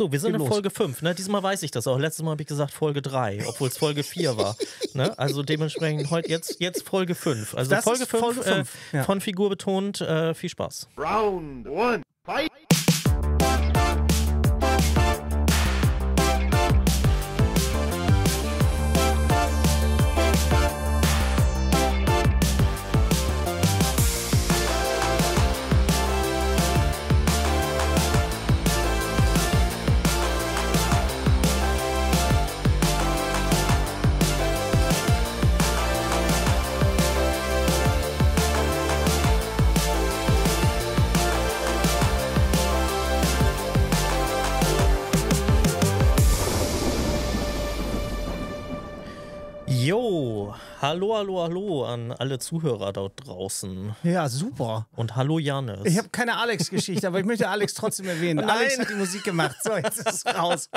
So, wir sind in Folge 5. Ne? Diesmal weiß ich das auch. Letztes Mal habe ich gesagt Folge 3, obwohl es Folge 4 war. Ne? Also dementsprechend heute jetzt, jetzt Folge 5. Also das Folge 5, Folge 5. Äh, ja. von Figur betont. Äh, viel Spaß. Round 1, fight! Hallo, hallo, hallo an alle Zuhörer dort draußen. Ja, super. Und hallo, Janis. Ich habe keine Alex-Geschichte, aber ich möchte Alex trotzdem erwähnen. Nein. Alex hat die Musik gemacht. So, jetzt ist es raus.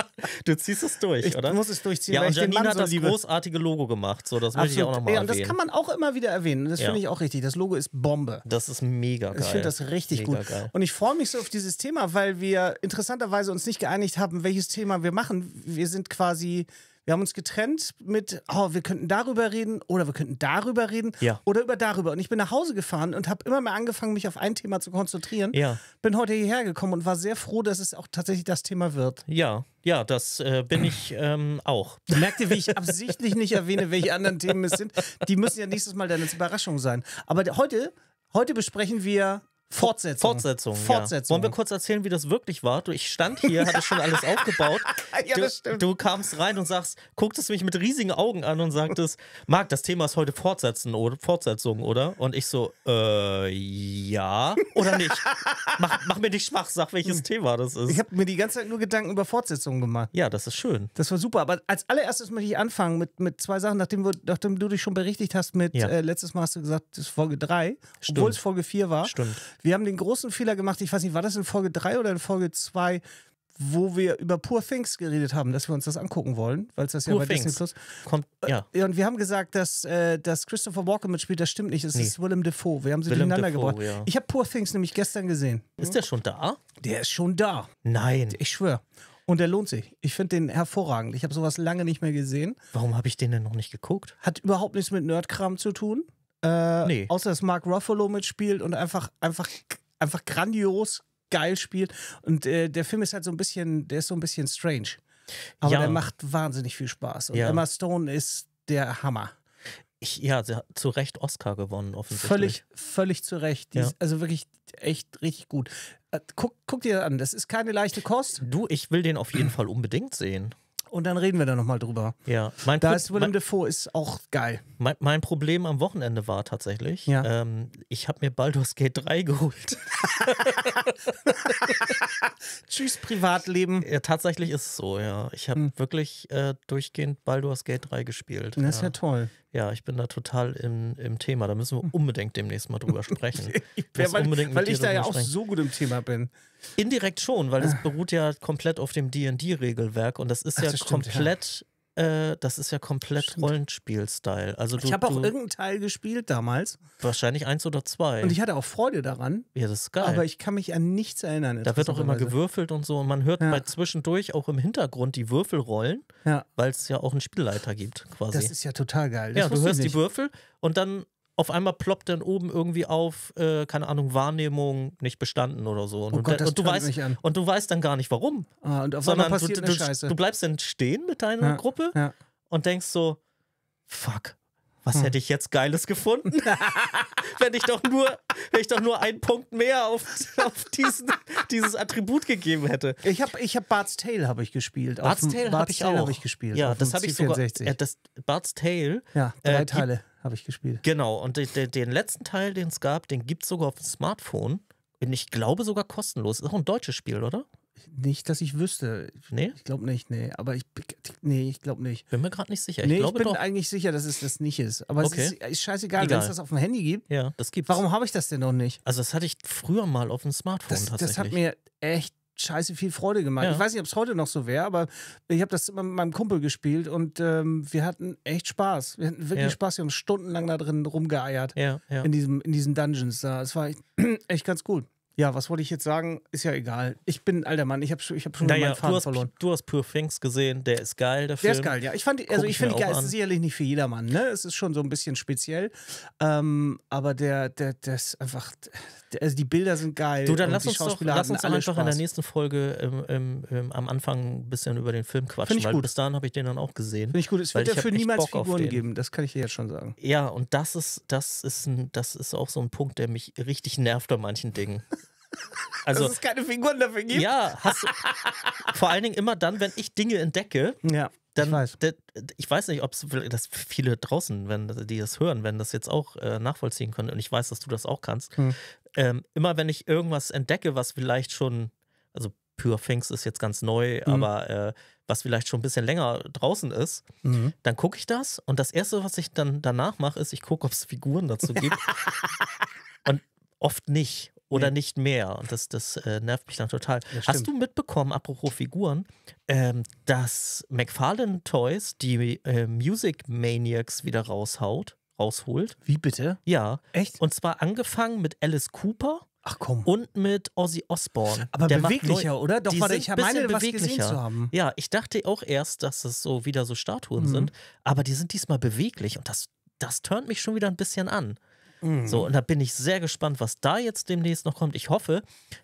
Du ziehst es durch, ich oder? Ich muss es durchziehen. Ja, und Janine hat so das liebe. großartige Logo gemacht. So, das Absolut. möchte ich auch nochmal ja, und Das kann man auch immer wieder erwähnen. Das finde ich auch richtig. Das Logo ist Bombe. Das ist mega geil. Ich finde das richtig mega gut. Geil. Und ich freue mich so auf dieses Thema, weil wir interessanterweise uns nicht geeinigt haben, welches Thema wir machen. Wir sind quasi wir haben uns getrennt mit, oh, wir könnten darüber reden oder wir könnten darüber reden ja. oder über darüber. Und ich bin nach Hause gefahren und habe immer mehr angefangen, mich auf ein Thema zu konzentrieren. Ja. Bin heute hierher gekommen und war sehr froh, dass es auch tatsächlich das Thema wird. Ja, ja, das äh, bin ich ähm, auch. Merkt ihr, wie ich absichtlich nicht erwähne, welche anderen Themen es sind? Die müssen ja nächstes Mal dann als Überraschung sein. Aber heute, heute besprechen wir Fortsetzung. Fortsetzung. Fortsetzung. Ja. Wollen wir kurz erzählen, wie das wirklich war? Du, ich stand hier, hatte schon alles aufgebaut. ja, das stimmt. Du, du kamst rein und sagst, gucktest mich mit riesigen Augen an und sagtest, Marc, das Thema ist heute Fortsetzen oder Fortsetzung, oder? Und ich so, äh, ja oder nicht? mach, mach mir nicht schwach, sag, welches hm. Thema das ist. Ich habe mir die ganze Zeit nur Gedanken über Fortsetzungen gemacht. Ja, das ist schön. Das war super. Aber als allererstes möchte ich anfangen mit, mit zwei Sachen, nachdem, wir, nachdem du dich schon berichtigt hast mit, ja. äh, letztes Mal hast du gesagt, das ist Folge 3, obwohl es Folge 4 war. Stimmt wir haben den großen Fehler gemacht, ich weiß nicht, war das in Folge 3 oder in Folge 2, wo wir über Poor Things geredet haben, dass wir uns das angucken wollen, weil es das Poor ja bei Things. Disney Plus kommt. Äh, ja. Und wir haben gesagt, dass, äh, dass Christopher Walker mitspielt, das stimmt nicht. Es nee. ist Willem Defoe. Wir haben sie Willem durcheinander Dafoe, gebracht. Ja. Ich habe Poor Things nämlich gestern gesehen. Ist der schon da? Der ist schon da. Nein. Ich schwöre. Und der lohnt sich. Ich finde den hervorragend. Ich habe sowas lange nicht mehr gesehen. Warum habe ich den denn noch nicht geguckt? Hat überhaupt nichts mit Nerdkram zu tun. Äh, nee. Außer dass Mark Ruffalo mitspielt und einfach, einfach, einfach grandios geil spielt. Und äh, der Film ist halt so ein bisschen, der ist so ein bisschen strange. Aber ja. der macht wahnsinnig viel Spaß. Und ja. Emma Stone ist der Hammer. Ich, ja, sie hat zu Recht Oscar gewonnen, offensichtlich. Völlig, völlig zu Recht. Ja. also wirklich echt richtig gut. Äh, guck, guck dir das an, das ist keine leichte Kost. Du, ich will den auf jeden Fall unbedingt sehen und dann reden wir da nochmal drüber. Ja, mein da ist Willem Dafoe ist auch geil. Mein, mein, Problem am Wochenende war tatsächlich, ja. ähm, ich habe mir Baldur's Gate 3 geholt. Tschüss, Privatleben. Ja, tatsächlich ist es so, ja. Ich habe hm. wirklich äh, durchgehend Baldur's Gate 3 gespielt. Das ja. ist ja toll. Ja, ich bin da total im, im Thema. Da müssen wir hm. unbedingt demnächst mal drüber sprechen. ich ja, weil, unbedingt weil ich da ja auch sprechen. so gut im Thema bin. Indirekt schon, weil es ah. beruht ja komplett auf dem D&D-Regelwerk und das ist Ach, ja das komplett äh, das ist ja komplett Rollenspiel-Style. Also du, ich habe auch du, irgendeinen Teil gespielt damals. Wahrscheinlich eins oder zwei. Und ich hatte auch Freude daran. Ja, das ist geil. Aber ich kann mich an nichts erinnern. Da wird auch immer gewürfelt und so. Und man hört ja. bei zwischendurch auch im Hintergrund die Würfel rollen, ja. weil es ja auch einen Spielleiter gibt, quasi. Das ist ja total geil. Das ja, du hörst die Würfel und dann auf einmal ploppt dann oben irgendwie auf, äh, keine Ahnung, Wahrnehmung nicht bestanden oder so. Oh und, oh Gott, das und du weißt, mich an. und du weißt dann gar nicht warum. Ah, und auf einmal passiert du, du, Scheiße. du bleibst dann stehen mit deiner ja, Gruppe ja. und denkst so, fuck, was hm. hätte ich jetzt Geiles gefunden? wenn ich doch nur, wenn ich doch nur einen Punkt mehr auf, auf diesen, dieses Attribut gegeben hätte. Ich habe ich hab Bart's Tale habe ich gespielt. Bart's Tale habe ich auch. Hab ich gespielt ja, das habe ich sogar. Äh, das, Bart's Tale. Ja, drei äh, Teile. Gibt, habe ich gespielt. Genau, und den, den letzten Teil, den es gab, den gibt es sogar auf dem Smartphone. Und ich glaube sogar kostenlos. Ist auch ein deutsches Spiel, oder? Nicht, dass ich wüsste. Nee? Ich glaube nicht, nee. Aber ich, nee, ich glaube nicht. Bin mir gerade nicht sicher. Ich, nee, ich bin doch. eigentlich sicher, dass es das nicht ist. Aber okay. es ist, ist scheißegal, wenn es das auf dem Handy gibt. Ja, das gibt's. Warum habe ich das denn noch nicht? Also das hatte ich früher mal auf dem Smartphone das, tatsächlich. Das hat mir echt scheiße viel Freude gemacht. Ja. Ich weiß nicht, ob es heute noch so wäre, aber ich habe das immer mit meinem Kumpel gespielt und ähm, wir hatten echt Spaß. Wir hatten wirklich ja. Spaß. Wir haben stundenlang da drin rumgeeiert ja, in, diesem, in diesen Dungeons da. Es war echt, echt ganz cool. Ja, was wollte ich jetzt sagen? Ist ja egal. Ich bin ein alter Mann. Ich habe ich hab schon naja, meinen Faden du hast, verloren. Du hast Pure Things gesehen. Der ist geil, der, der Film. Der ist geil, ja. Ich also Guck ich finde, geil ist sicherlich nicht für jedermann. Ne? Es ist schon so ein bisschen speziell. Ähm, aber der, der, der ist einfach also die Bilder sind geil. Du, dann lass uns, doch, lass uns doch einfach in der nächsten Folge ähm, ähm, ähm, am Anfang ein bisschen über den Film quatschen, ich weil gut. bis dahin habe ich den dann auch gesehen. Finde ich gut, es wird dafür niemals Bock Figuren geben, das kann ich dir jetzt schon sagen. Ja, und das ist, das ist, ein, das ist auch so ein Punkt, der mich richtig nervt an manchen Dingen. Also, Dass es keine Figuren dafür gibt? Ja, hast, vor allen Dingen immer dann, wenn ich Dinge entdecke, ja dann, ich weiß, das, ich weiß nicht, ob es viele draußen, wenn die das hören, wenn das jetzt auch äh, nachvollziehen können. Und ich weiß, dass du das auch kannst. Hm ähm, immer wenn ich irgendwas entdecke, was vielleicht schon, also Pure Things ist jetzt ganz neu, mhm. aber äh, was vielleicht schon ein bisschen länger draußen ist, mhm. dann gucke ich das und das Erste, was ich dann danach mache, ist, ich gucke, ob es Figuren dazu gibt. und oft nicht oder nee. nicht mehr. Und das, das äh, nervt mich dann total. Hast du mitbekommen, apropos Figuren, ähm, dass McFarlane Toys die äh, Music Maniacs wieder raushaut? rausholt. Wie bitte? Ja. Echt? Und zwar angefangen mit Alice Cooper. Ach komm. Und mit Ozzy Osbourne. Aber der beweglicher, oder? Doch, warte, ich meine, was gesehen zu haben. Ja, ich dachte auch erst, dass es so wieder so Statuen mhm. sind, aber die sind diesmal beweglich und das, das turnt mich schon wieder ein bisschen an. Mhm. So, und da bin ich sehr gespannt, was da jetzt demnächst noch kommt. Ich hoffe,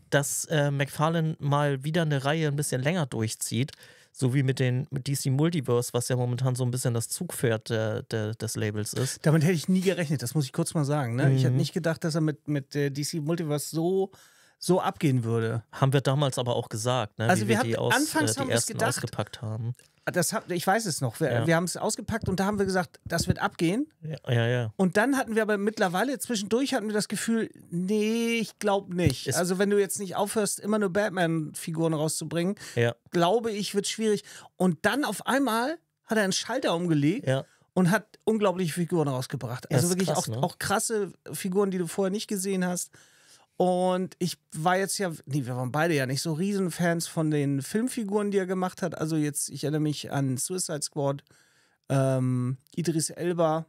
dass äh, McFarlane mal wieder eine Reihe ein bisschen länger durchzieht so wie mit den mit DC Multiverse, was ja momentan so ein bisschen das Zugpferd der, der, des Labels ist. Damit hätte ich nie gerechnet, das muss ich kurz mal sagen. Ne? Mhm. Ich hätte mhm. nicht gedacht, dass er mit, mit äh, DC Multiverse so so abgehen würde. Haben wir damals aber auch gesagt, ne? also wie wir, wir die aus, anfangs äh, die haben ersten gedacht, ausgepackt haben. Ah, das hab, ich weiß es noch. Wir, ja. wir haben es ausgepackt und da haben wir gesagt, das wird abgehen. Ja, ja, ja. Und dann hatten wir aber mittlerweile, zwischendurch hatten wir das Gefühl, nee, ich glaube nicht. Es also wenn du jetzt nicht aufhörst, immer nur Batman-Figuren rauszubringen, ja. glaube ich, wird schwierig. Und dann auf einmal hat er einen Schalter umgelegt. Ja und hat unglaubliche Figuren rausgebracht. Also wirklich krass, auch, ne? auch, krasse Figuren, die du vorher nicht gesehen hast. Und ich war jetzt ja, nee, wir waren beide ja nicht so Riesenfans von den Filmfiguren, die er gemacht hat. Also jetzt, ich erinnere mich an Suicide Squad, ähm, Idris Elba,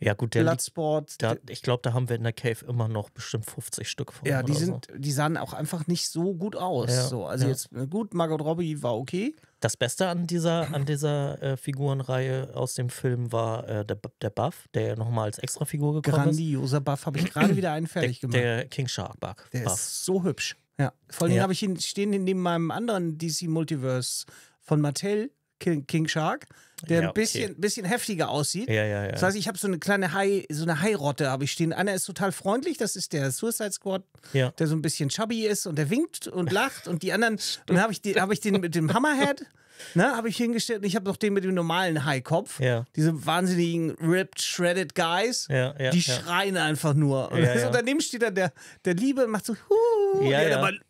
ja, gut, der Bloodsport. da, ich glaube, da haben wir in der Cave immer noch bestimmt 50 Stück von. Ja, die sind, so. die sahen auch einfach nicht so gut aus. Ja, so, also ja. jetzt äh, gut, Margot Robbie war okay. Das Beste an dieser, an dieser äh, Figurenreihe aus dem Film war äh, der, der Buff, der ja nochmal als Extrafigur gekommen Grandioser ist. Grandioser Buff habe ich gerade wieder einen fertig der, gemacht. Der King Shark Buff. Der ist so hübsch. Ja. Vor allem ja. habe ich ihn stehen neben meinem anderen DC Multiverse von Mattel King, King Shark, der ja, ein bisschen, bisschen heftiger aussieht. Ja, ja, ja. Das heißt, ich habe so eine kleine Hai, so eine Hai-Rotte habe ich stehen. Einer ist total freundlich, das ist der Suicide Squad, ja. der so ein bisschen chubby ist und der winkt und lacht und die anderen, dann habe ich, den, hab ich den mit dem Hammerhead, ne, habe ich hingestellt und ich habe noch den mit dem normalen Hai-Kopf. Ja. Diese wahnsinnigen ripped, shredded Guys, ja, ja, die schreien einfach nur. Und, ja, ja. daneben steht dann der, der Liebe und macht so, huh, ja, ja. Dann mal,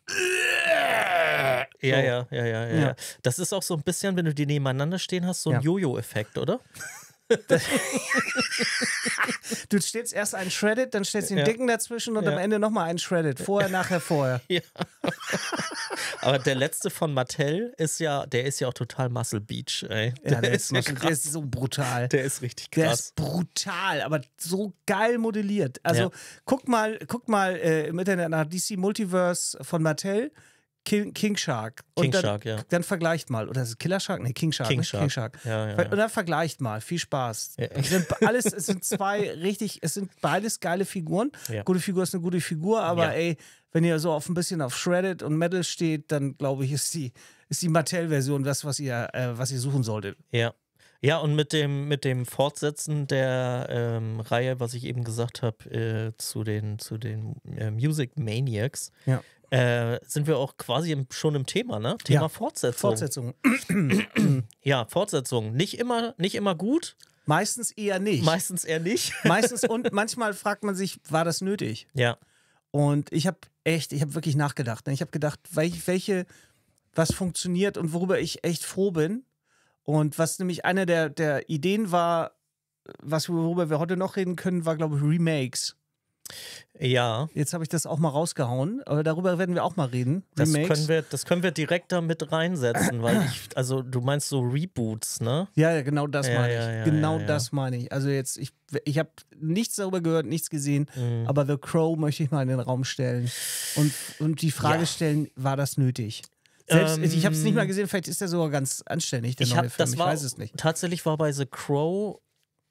ja, so. ja, ja, ja, ja, ja. Das ist auch so ein bisschen, wenn du die nebeneinander stehen hast, so ein Jojo-Effekt, oder? du stellst erst einen Shredded, dann stellst du den ja. dicken dazwischen und ja. am Ende nochmal einen Shredded. Vorher, nachher, vorher. Ja. Aber der letzte von Mattel ist ja, der ist ja auch total Muscle Beach, ey. Der ja, der, ist, ist der ist so brutal. Der ist richtig krass. Der ist brutal, aber so geil modelliert. Also guck mal, guck mal äh, im Internet nach DC Multiverse von Mattel. King, King Shark. Und King dann, Shark, ja. Dann vergleicht mal. Oder ist es Killer Shark? Nee, King Shark. King ne? Shark. King Shark. Ja, ja, Und dann vergleicht mal. Viel Spaß. Ja. Es sind alles, es sind zwei richtig, es sind beides geile Figuren. Ja. Gute Figur ist eine gute Figur, aber ey, wenn ihr so auf ein bisschen auf Shredded und Metal steht, dann glaube ich, ist die, ist die Mattel-Version das, was ihr, äh, was ihr suchen solltet. Ja. Ja, und mit dem, mit dem Fortsetzen der ähm, Reihe, was ich eben gesagt habe, äh, zu den, zu den äh, Music Maniacs, ja. Äh, sind wir auch quasi im, schon im Thema, ne? Thema ja. Fortsetzung. Fortsetzung. ja, Fortsetzung. Nicht immer, nicht immer gut. Meistens eher nicht. Meistens eher nicht. Meistens und manchmal fragt man sich, war das nötig? Ja. Und ich habe echt, ich habe wirklich nachgedacht. Ne? Ich habe gedacht, welche, was funktioniert und worüber ich echt froh bin. Und was nämlich eine der, der Ideen war, was, worüber wir heute noch reden können, war, glaube ich, Remakes. Ja. Jetzt habe ich das auch mal rausgehauen, aber darüber werden wir auch mal reden. Das können, wir, das können wir direkt da mit reinsetzen, weil ich, also du meinst so Reboots, ne? Ja, genau das ja, meine ich. Ja, genau ja, genau das meine ich. Also jetzt, ich, ich habe nichts darüber gehört, nichts gesehen, mhm. aber The Crow möchte ich mal in den Raum stellen und, und die Frage stellen, war das nötig? Selbst, ähm, ich habe es nicht mal gesehen, vielleicht ist er sogar ganz anständig, der ich neue hab, Film, ich war, weiß es nicht. Tatsächlich war bei The Crow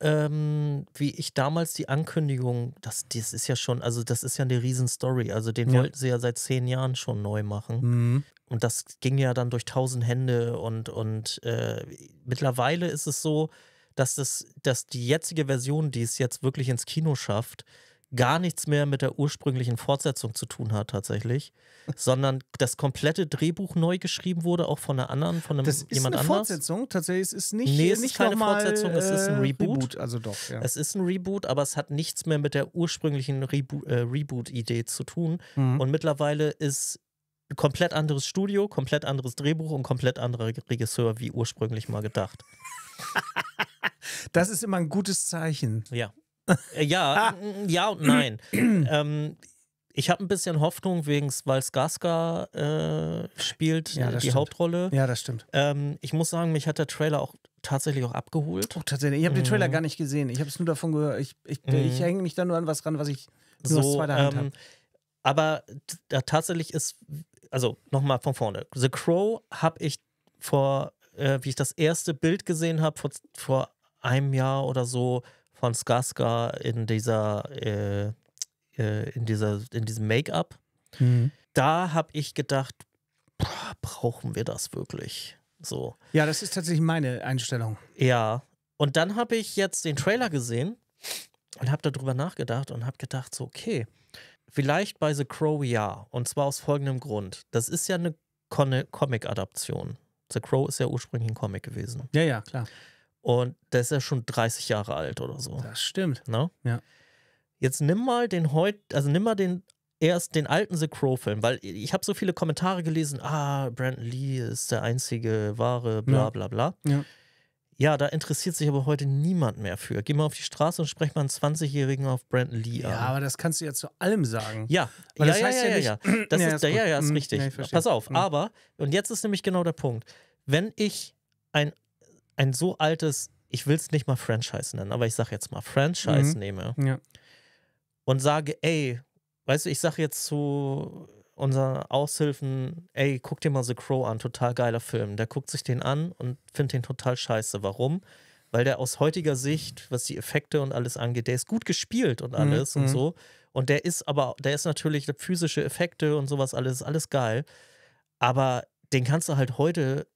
ähm, wie ich damals die Ankündigung, das, das ist ja schon, also das ist ja eine Riesenstory. Also den ja. wollten sie ja seit zehn Jahren schon neu machen. Mhm. Und das ging ja dann durch tausend Hände und, und äh, mittlerweile ist es so, dass, das, dass die jetzige Version, die es jetzt wirklich ins Kino schafft, gar nichts mehr mit der ursprünglichen Fortsetzung zu tun hat tatsächlich, sondern das komplette Drehbuch neu geschrieben wurde, auch von einer anderen, von einem, das ist jemand eine anders. Fortsetzung, tatsächlich, es ist nicht, nee, es nicht ist keine mal, Fortsetzung, es ist ein äh, Reboot. Reboot. also doch, ja. Es ist ein Reboot, aber es hat nichts mehr mit der ursprünglichen Rebo äh, Reboot-Idee zu tun. Mhm. Und mittlerweile ist ein komplett anderes Studio, komplett anderes Drehbuch und komplett anderer Regisseur, wie ursprünglich mal gedacht. das ist immer ein gutes Zeichen. Ja. Äh, ja, ah. ja und nein. ähm, ich habe ein bisschen Hoffnung wegen, weil Skarska äh, spielt ja, die stimmt. Hauptrolle. Ja, das stimmt. Ähm, ich muss sagen, mich hat der Trailer auch tatsächlich auch abgeholt. Oh, tatsächlich. Ich habe mhm. den Trailer mhm. gar nicht gesehen. Ich habe es nur davon gehört. Ich, ich, mhm. ich hänge mich da nur an was ran, was ich nur so, aus zweiter Hand ähm, habe. Aber da tatsächlich ist, also nochmal von vorne. The Crow habe ich vor, äh, wie ich das erste Bild gesehen habe, vor, vor einem Jahr oder so, von Skaska in dieser, äh, äh, in dieser, in diesem Make-up. Mhm. Da habe ich gedacht, boah, brauchen wir das wirklich? So. Ja, das ist tatsächlich meine Einstellung. Ja. Und dann habe ich jetzt den Trailer gesehen und habe darüber nachgedacht und habe gedacht, so, okay, vielleicht bei The Crow ja. Und zwar aus folgendem Grund. Das ist ja eine Comic-Adaption. The Crow ist ja ursprünglich ein Comic gewesen. Ja, ja, klar. Und der ist ja schon 30 Jahre alt oder so. Das stimmt. No? Ne? Ja. Jetzt nimm mal den heute, also nimm mal den erst den alten The Crow-Film, weil ich habe so viele Kommentare gelesen, ah, Brandon Lee ist der einzige wahre, bla bla bla. Ja. ja. da interessiert sich aber heute niemand mehr für. Geh mal auf die Straße und sprech mal einen 20-Jährigen auf Brandon Lee an. Ja, aber das kannst du ja zu allem sagen. Ja, ja, das ja, heißt ja, ja, ja, Das ist, ja, ja, ist richtig. Pass auf, hm. aber, und jetzt ist nämlich genau der Punkt. Wenn ich ein ein so altes, ich will es nicht mal Franchise nennen, aber ich sage jetzt mal Franchise mhm. nehme ja. und sage, ey, weißt du, ich sage jetzt zu unseren Aushilfen, ey, guck dir mal The Crow an, total geiler Film. Der guckt sich den an und findet den total scheiße. Warum? Weil der aus heutiger Sicht, was die Effekte und alles angeht, der ist gut gespielt und mhm, alles mhm. und so. Und der ist aber, der ist natürlich physische Effekte und sowas alles, alles geil. Aber den kannst du halt heute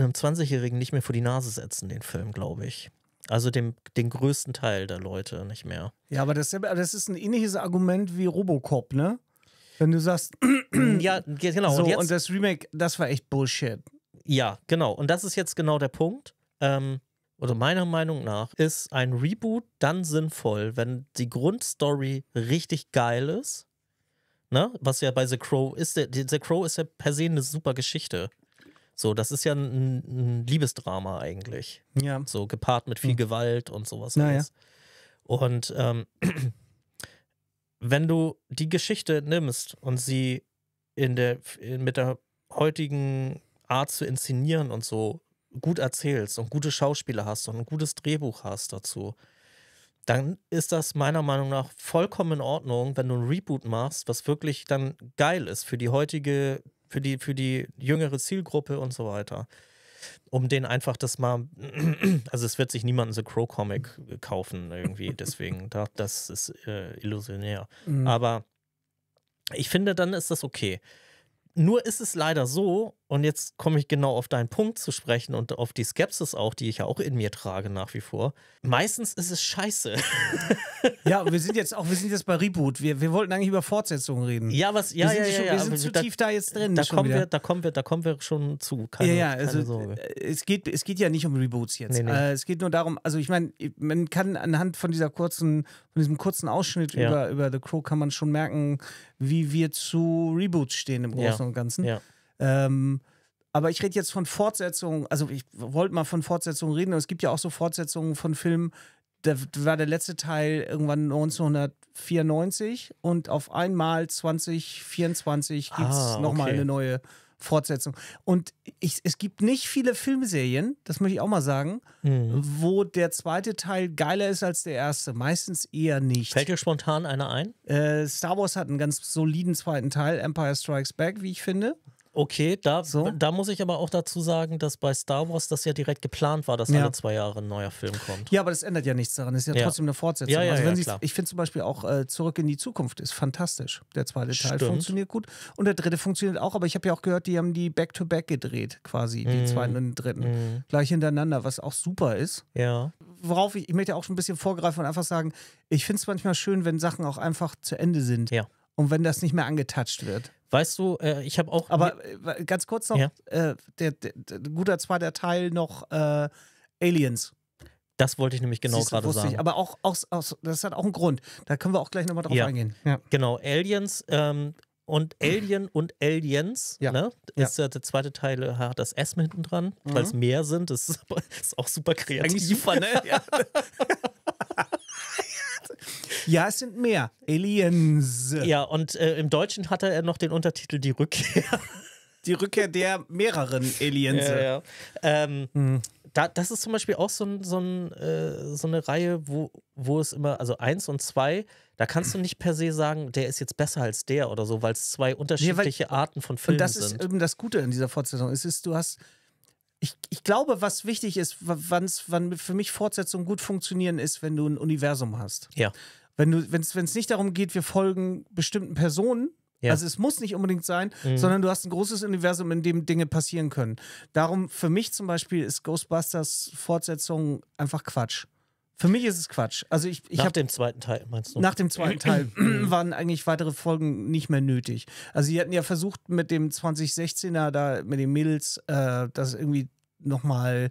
einem 20-Jährigen nicht mehr vor die Nase setzen, den Film, glaube ich. Also dem, den größten Teil der Leute nicht mehr. Ja, aber das, das ist ein ähnliches Argument wie Robocop, ne? Wenn du sagst, ja, genau. So, und, jetzt, und, das Remake, das war echt Bullshit. Ja, genau. Und das ist jetzt genau der Punkt. Ähm, oder meiner Meinung nach ist ein Reboot dann sinnvoll, wenn die Grundstory richtig geil ist. Ne? Was ja bei The Crow ist, der, The Crow ist ja per se eine super Geschichte. So, das ist ja ein, ein Liebesdrama eigentlich. Ja. So gepaart mit viel mhm. Gewalt und sowas. Naja. Und ähm, wenn du die Geschichte nimmst und sie in der, in, mit der heutigen Art zu inszenieren und so gut erzählst und gute Schauspieler hast und ein gutes Drehbuch hast dazu, dann ist das meiner Meinung nach vollkommen in Ordnung, wenn du ein Reboot machst, was wirklich dann geil ist für die heutige für die, für die jüngere Zielgruppe und so weiter. Um den einfach das mal, also es wird sich niemand The Crow Comic kaufen irgendwie, deswegen, da, das ist äh, illusionär. Mhm. Aber ich finde, dann ist das okay. Nur ist es leider so, und jetzt komme ich genau auf deinen Punkt zu sprechen und auf die Skepsis auch, die ich ja auch in mir trage nach wie vor. Meistens ist es scheiße. ja, wir sind jetzt auch, wir sind jetzt bei Reboot. Wir, wir wollten eigentlich über Fortsetzungen reden. Ja, was, ja, wir ja, ja, schon, ja, sind zu da, tief da jetzt drin. Da kommen, wir, da, kommen wir, da kommen wir schon zu. Keine, ja, ja, also Sorge. Äh, es geht, es geht ja nicht um Reboots jetzt. Nee, nee. Äh, es geht nur darum, also ich meine, man kann anhand von dieser kurzen, von diesem kurzen Ausschnitt ja. über, über The Crow kann man schon merken, wie wir zu Reboots stehen im Großen und Ganzen. Ja. Ähm, aber ich rede jetzt von Fortsetzungen, also ich wollte mal von Fortsetzungen reden, aber es gibt ja auch so Fortsetzungen von Filmen, da war der letzte Teil irgendwann 1994 und auf einmal 2024 gibt es ah, nochmal eine neue Fortsetzung. Und ich, es gibt nicht viele Filmserien, das möchte ich auch mal sagen, mhm. wo der zweite Teil geiler ist als der erste. Meistens eher nicht. Fällt dir spontan einer ein? Äh, Star Wars hat einen ganz soliden zweiten Teil, Empire Strikes Back, wie ich finde. Okay, da, so. da muss ich aber auch dazu sagen, dass bei Star Wars das ja direkt geplant war, dass ja. alle zwei Jahre ein neuer Film kommt. Ja, aber das ändert ja nichts daran. Das ist ja, ja. trotzdem eine Fortsetzung. Ja, also wenn sie, ich finde zum Beispiel auch äh, Zurück in die Zukunft ist fantastisch. Der zweite Teil Stimmt. funktioniert gut und der dritte funktioniert auch. Aber ich habe ja auch gehört, die haben die Back-to-Back -back gedreht quasi, mhm. die zweiten und den dritten. Mhm. Gleich hintereinander, was auch super ist. Ja. Worauf ich, ich möchte ja auch schon ein bisschen vorgreifen und einfach sagen, ich finde es manchmal schön, wenn Sachen auch einfach zu Ende sind. Ja. Und wenn das nicht mehr angetatscht wird. Weißt du, äh, ich habe auch. Aber äh, ganz kurz noch: ja? äh, der, der, der, guter zweiter Teil noch äh, Aliens. Das wollte ich nämlich genau gerade sagen. Ich, aber auch, auch, auch, das hat auch einen Grund. Da können wir auch gleich nochmal drauf ja. eingehen. Ja. Genau, Aliens ähm, und Alien und Aliens, ja. ne? Ist ja. Äh, der zweite Teil äh, hat das S mit hinten dran, mhm. weil es mehr sind. Das ist, ist, auch super kreativ. Eigentlich super, ne? Ja, es sind mehr. Aliens. Ja, und äh, im Deutschen hatte er noch den Untertitel Die Rückkehr. Die Rückkehr der mehreren Aliens. Ja, ja. Ähm, hm. da, das ist zum Beispiel auch so, so, äh, so eine Reihe, wo, wo es immer, also eins und zwei, da kannst du nicht per se sagen, der ist jetzt besser als der oder so, weil es zwei unterschiedliche nee, weil, Arten von Filmen sind. Und das sind. ist eben das Gute an dieser Fortsetzung. Es ist, du hast, ich, ich glaube, was wichtig ist, wann für mich Fortsetzungen gut funktionieren, ist, wenn du ein Universum hast. Ja wenn du, wenn es nicht darum geht, wir folgen bestimmten Personen, ja. Also es muss nicht unbedingt sein, mhm. sondern du hast ein großes Universum, in dem Dinge passieren können. Darum, für mich zum Beispiel, ist Ghostbusters Fortsetzung einfach Quatsch. Für mich ist es Quatsch. Also ich, ich nach hab, dem zweiten Teil meinst du? Nach dem zweiten Teil waren eigentlich weitere Folgen nicht mehr nötig. Also sie hatten ja versucht mit dem 2016er da mit den Mädels äh, das irgendwie noch mal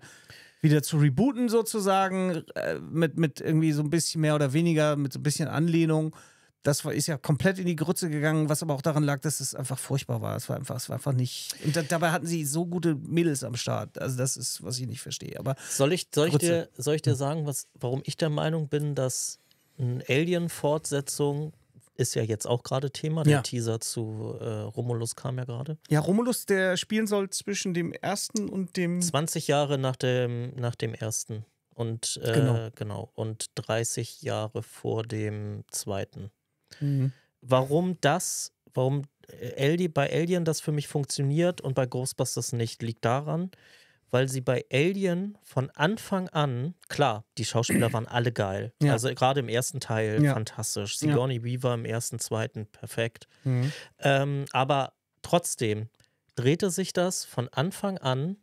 wieder zu rebooten sozusagen, äh, mit, mit irgendwie so ein bisschen mehr oder weniger, mit so ein bisschen Anlehnung. Das war, ist ja komplett in die Grütze gegangen, was aber auch daran lag, dass es einfach furchtbar war. Es war einfach, es war einfach nicht. Und da, dabei hatten sie so gute Mädels am Start. Also das ist, was ich nicht verstehe. Aber soll ich, soll ich, dir, soll ich dir hm. sagen, was, warum ich der Meinung bin, dass eine Alien-Fortsetzung ist ja jetzt auch gerade Thema. Der ja. Teaser zu äh, Romulus kam ja gerade. Ja, Romulus, der spielen soll zwischen dem ersten und dem. 20 Jahre nach dem, nach dem ersten. Und äh, genau. genau. Und 30 Jahre vor dem zweiten. Mhm. Warum das, warum äh, Aldi, bei Alien das für mich funktioniert und bei Ghostbusters nicht, liegt daran, weil sie bei Alien von Anfang an, klar, die Schauspieler waren alle geil. Ja. Also gerade im ersten Teil ja. fantastisch. Sigourney ja. Weaver im ersten, zweiten perfekt. Mhm. Ähm, aber trotzdem drehte sich das von Anfang an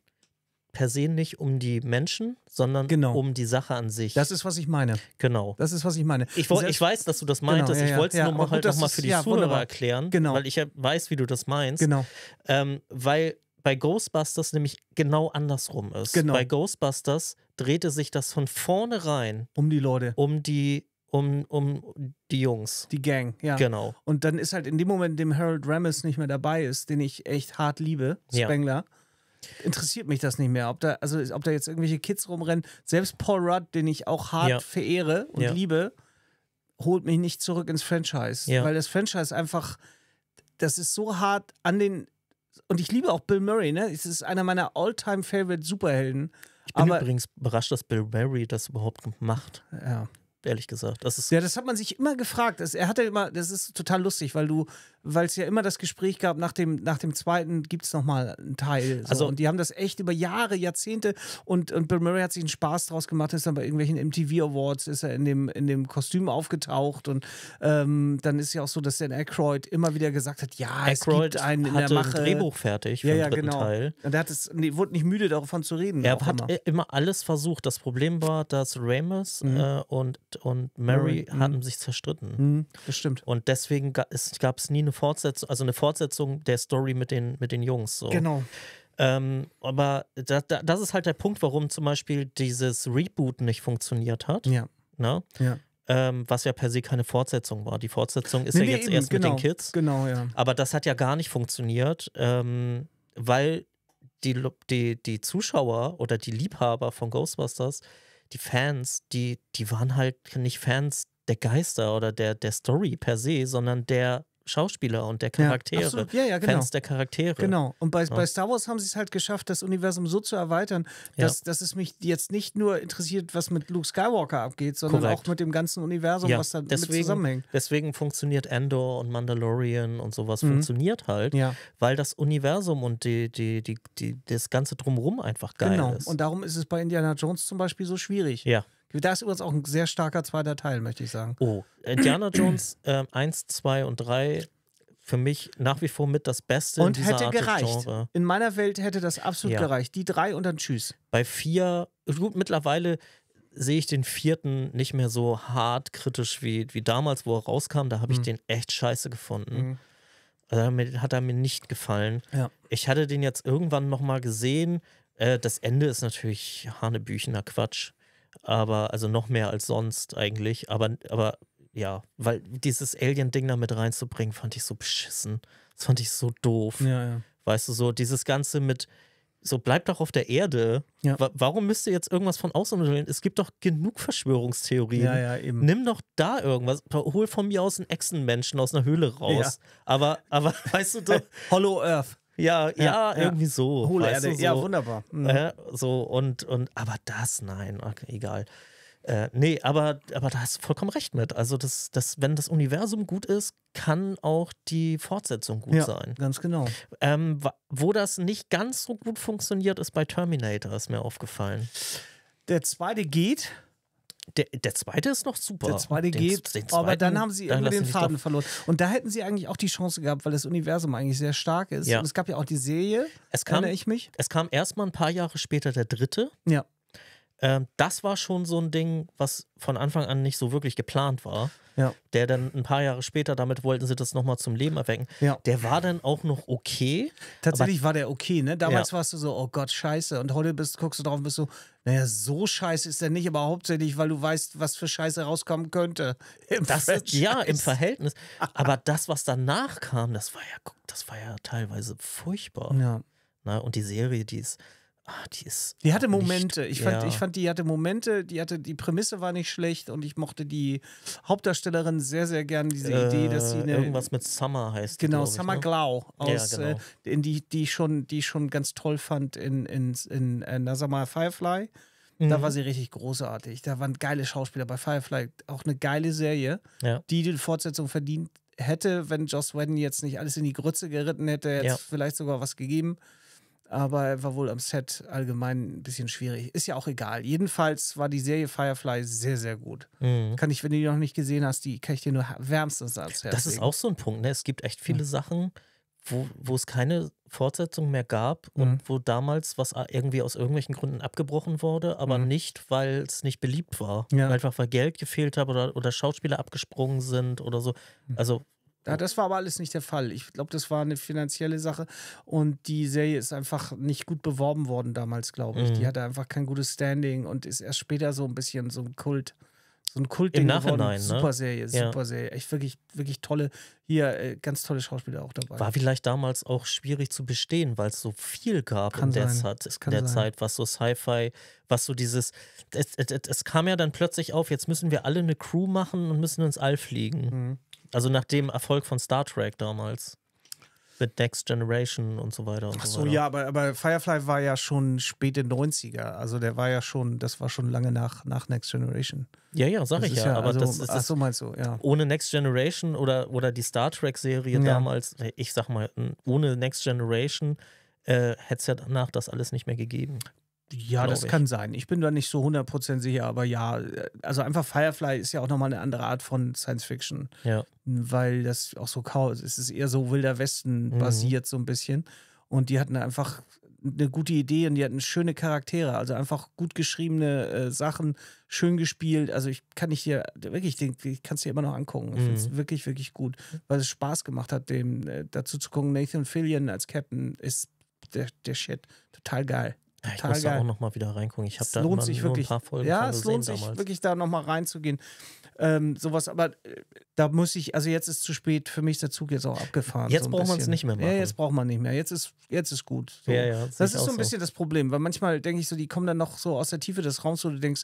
per se nicht um die Menschen, sondern genau. um die Sache an sich. Das ist, was ich meine. Genau. Das ist, was ich meine. Ich, ich weiß, dass du das genau, meintest. Genau, ja, ich wollte es ja, nur mal, halt nochmal für die ja, Zuhörer wunderbar. erklären, genau. weil ich weiß, wie du das meinst. Genau. Ähm, weil bei Ghostbusters nämlich genau andersrum ist. Genau. Bei Ghostbusters drehte sich das von vornherein um die Leute. Um die um, um die Jungs. Die Gang, ja. Genau. Und dann ist halt in dem Moment, in dem Harold Ramis nicht mehr dabei ist, den ich echt hart liebe, Spengler, ja. interessiert mich das nicht mehr. Ob da, also, ob da jetzt irgendwelche Kids rumrennen, selbst Paul Rudd, den ich auch hart ja. verehre und ja. liebe, holt mich nicht zurück ins Franchise. Weil das Franchise einfach, das ist so hart an den und ich liebe auch Bill Murray, ne? Es ist einer meiner alltime favorite Superhelden. Ich bin aber, übrigens überrascht, dass Bill Murray das überhaupt macht. Ja. Ehrlich gesagt. Das ist ja, das hat man sich immer gefragt. Das, er hatte immer, das ist total lustig, weil du weil es ja immer das Gespräch gab, nach dem, nach dem zweiten gibt es nochmal einen Teil. So. Also, und die haben das echt über Jahre, Jahrzehnte und, und Bill Murray hat sich einen Spaß draus gemacht, ist dann bei irgendwelchen MTV Awards, ist er in dem, in dem Kostüm aufgetaucht und ähm, dann ist ja auch so, dass Dan Aykroyd immer wieder gesagt hat, ja, Aykroyd es gibt einen in der Mache. Ein Drehbuch fertig für ja, ja, den dritten genau. Teil. Und er hat es, nee, wurde nicht müde, davon zu reden. Er hat immer. E, immer. alles versucht. Das Problem war, dass Ramos mhm. äh, und, und Mary mhm. hatten sich zerstritten. Mhm. Das stimmt. Und deswegen gab es nie eine Fortsetzung, also eine Fortsetzung der Story mit den, mit den Jungs. So. Genau. Ähm, aber da, da, das ist halt der Punkt, warum zum Beispiel dieses Reboot nicht funktioniert hat. Ja. Ne? ja. Ähm, was ja per se keine Fortsetzung war. Die Fortsetzung ist nee, ja nee, jetzt eben, erst genau, mit den genau. Kids. Genau, ja. Aber das hat ja gar nicht funktioniert, ähm, weil die, die, die Zuschauer oder die Liebhaber von Ghostbusters, die Fans, die, die waren halt nicht Fans der Geister oder der, der Story per se, sondern der Schauspieler und der Charaktere. Ja, ja, ja, genau. Fans der Charaktere. Genau. Und bei, bei Star Wars haben sie es halt geschafft, das Universum so zu erweitern, dass, dass es mich jetzt nicht nur interessiert, was mit Luke Skywalker abgeht, sondern Korrekt. auch mit dem ganzen Universum, was da deswegen, mit zusammenhängt. Deswegen funktioniert Endor und Mandalorian und sowas mhm. funktioniert halt, weil das Universum und die, die, die, die, das ganze Drumherum einfach geil genau. ist. Genau. Und darum ist es bei Indiana Jones zum Beispiel so schwierig. Ja. Da ist übrigens auch ein sehr starker zweiter Teil, möchte ich sagen. Oh, Indiana äh, Jones äh, 1, 2 und 3 für mich nach wie vor mit das Beste und in dieser hätte Art gereicht. Genre. In meiner Welt hätte das absolut ja. gereicht. Die drei und dann tschüss. Bei vier, gut, mittlerweile sehe ich den vierten nicht mehr so hart kritisch wie, wie damals, wo er rauskam. Da habe ich mhm. den echt scheiße gefunden. Mhm. Also, hat er mir nicht gefallen. Ja. Ich hatte den jetzt irgendwann nochmal gesehen. Äh, das Ende ist natürlich hanebüchener Quatsch aber also noch mehr als sonst eigentlich, aber, aber ja, weil dieses Alien-Ding da mit reinzubringen, fand ich so beschissen. Das fand ich so doof. Ja, ja. Weißt du, so dieses Ganze mit, so bleibt doch auf der Erde. Ja. Warum müsst ihr jetzt irgendwas von außen unternehmen? Es gibt doch genug Verschwörungstheorien. Ja, ja, eben. Nimm doch da irgendwas. Hol von mir aus einen Echsenmenschen aus einer Höhle raus. Aber, aber weißt du, doch, Hollow Earth. Ja, ja, ja, irgendwie so. Hohle Erde, so, ja, wunderbar. Mhm. Äh, so, und, und, aber das, nein, okay, egal. Äh, nee, aber, aber da hast du vollkommen recht mit. Also, das, das, wenn das Universum gut ist, kann auch die Fortsetzung gut ja, sein. Ganz genau. Ähm, wo das nicht ganz so gut funktioniert, ist bei Terminator, ist mir aufgefallen. Der zweite geht, der, der, zweite ist noch super. Der zweite den, geht, den zweiten, aber dann haben sie irgendwie den Faden verloren. Und da hätten sie eigentlich auch die Chance gehabt, weil das Universum eigentlich sehr stark ist. Ja. Und es gab ja auch die Serie, es kam, erinnere ich mich. Es kam erst mal ein paar Jahre später der dritte. Ja. Ähm, das war schon so ein Ding, was von Anfang an nicht so wirklich geplant war. Ja. Der dann ein paar Jahre später, damit wollten sie das nochmal zum Leben erwecken. Ja. Der war dann auch noch okay. Tatsächlich war der okay, ne? Damals ja. warst du so, oh Gott, scheiße. Und heute bist, guckst du drauf und bist so, naja, so scheiße ist der nicht, aber hauptsächlich, weil du weißt, was für Scheiße rauskommen könnte. Im das ist, ja, im Verhältnis. Aber das, was danach kam, das war ja, das war ja teilweise furchtbar. Ja. Na, ne? und die Serie, die ist Ah, die ist. Die hatte Momente. Nicht, ich, fand, ja. ich fand, die hatte Momente, die hatte, die Prämisse war nicht schlecht und ich mochte die Hauptdarstellerin sehr, sehr gern, diese äh, Idee, dass sie eine. Irgendwas mit Summer heißt. Genau, Summer ich, ne? Glau aus, ja, genau. äh, in die, die schon, die schon ganz toll fand in, in, in, in äh, Summer Firefly. Mhm. Da war mhm. sie richtig großartig. Da waren geile Schauspieler bei Firefly. Auch eine geile Serie, ja. die die Fortsetzung verdient hätte, wenn Joss Whedon jetzt nicht alles in die Grütze geritten hätte, jetzt vielleicht sogar was gegeben aber er war wohl am Set allgemein ein bisschen schwierig. Ist ja auch egal. Jedenfalls war die Serie Firefly sehr, sehr gut. Mhm. Kann ich, wenn du die noch nicht gesehen hast, die kann ich dir nur wärmstens ans Herz Das ist auch so ein Punkt. Ne? Es gibt echt viele mhm. Sachen, wo, wo es keine Fortsetzung mehr gab mhm. und mhm. wo damals was irgendwie aus irgendwelchen Gründen abgebrochen wurde, aber mhm. nicht, weil es nicht beliebt war. Ja. Einfach weil Geld gefehlt hat oder, oder Schauspieler abgesprungen sind oder so. Mhm. Also ja, das war aber alles nicht der Fall. Ich glaube, das war eine finanzielle Sache und die Serie ist einfach nicht gut beworben worden damals, glaube ich. Mhm. Die hatte einfach kein gutes Standing und ist erst später so ein bisschen so ein Kult. So ein Kult Im Nachhinein, geworden. Super Serie, ne? super ja. Serie. Echt wirklich, wirklich tolle, hier äh, ganz tolle Schauspieler auch dabei. War vielleicht damals auch schwierig zu bestehen, weil es so viel gab kann in der, sein. Zeit, in der sein. Zeit, was so Sci-Fi, was so dieses, es, es, es, kam ja dann plötzlich auf, jetzt müssen wir alle eine Crew machen und müssen ins All fliegen. Mhm. Also nach dem Erfolg von Star Trek damals. Mit Next Generation und so weiter und Ach so, so weiter. ja, aber, aber Firefly war ja schon späte 90er. Also der war ja schon, das war schon lange nach, nach Next Generation. Ja, ja, sag das ich ja. ja aber also, das, ist, ach so meinst du, ja. Ohne Next Generation oder, oder die Star Trek-Serie ja. damals, ich sag mal, ohne Next Generation äh, hätte es ja danach das alles nicht mehr gegeben. Ja, das ich. kann sein. Ich bin da nicht so 100% sicher, aber ja, äh, also einfach Firefly ist ja auch nochmal eine andere Art von Science Fiction. Ja. Weil das auch so Chaos ist. Es ist eher so Wilder Westen mhm. basiert, mhm. so ein bisschen. Und die hatten einfach eine gute Idee und die hatten schöne Charaktere, also einfach gut geschriebene äh, Sachen, schön gespielt. Also ich kann nicht dir wirklich, ich, ich kann es dir immer noch angucken. Ich finde es mhm. wirklich, wirklich gut, weil es Spaß gemacht hat, dem äh, dazu zu gucken. Nathan Fillion als Captain ist der, der Shit. Total geil. Ja, ich muss da auch nochmal wieder reingucken. Ich habe da lohnt sich wirklich, ein paar Folgen Ja, es lohnt sich damals. wirklich da nochmal reinzugehen. Ähm, sowas, aber äh, da muss ich, also jetzt ist zu spät, für mich ist der Zug jetzt auch abgefahren. Jetzt so braucht man es nicht mehr machen. Ja, jetzt braucht man nicht mehr. Jetzt ist, jetzt ist gut. So. Ja, ja, das, das ist so ein bisschen so. das Problem, weil manchmal denke ich so, die kommen dann noch so aus der Tiefe des Raums, wo du denkst,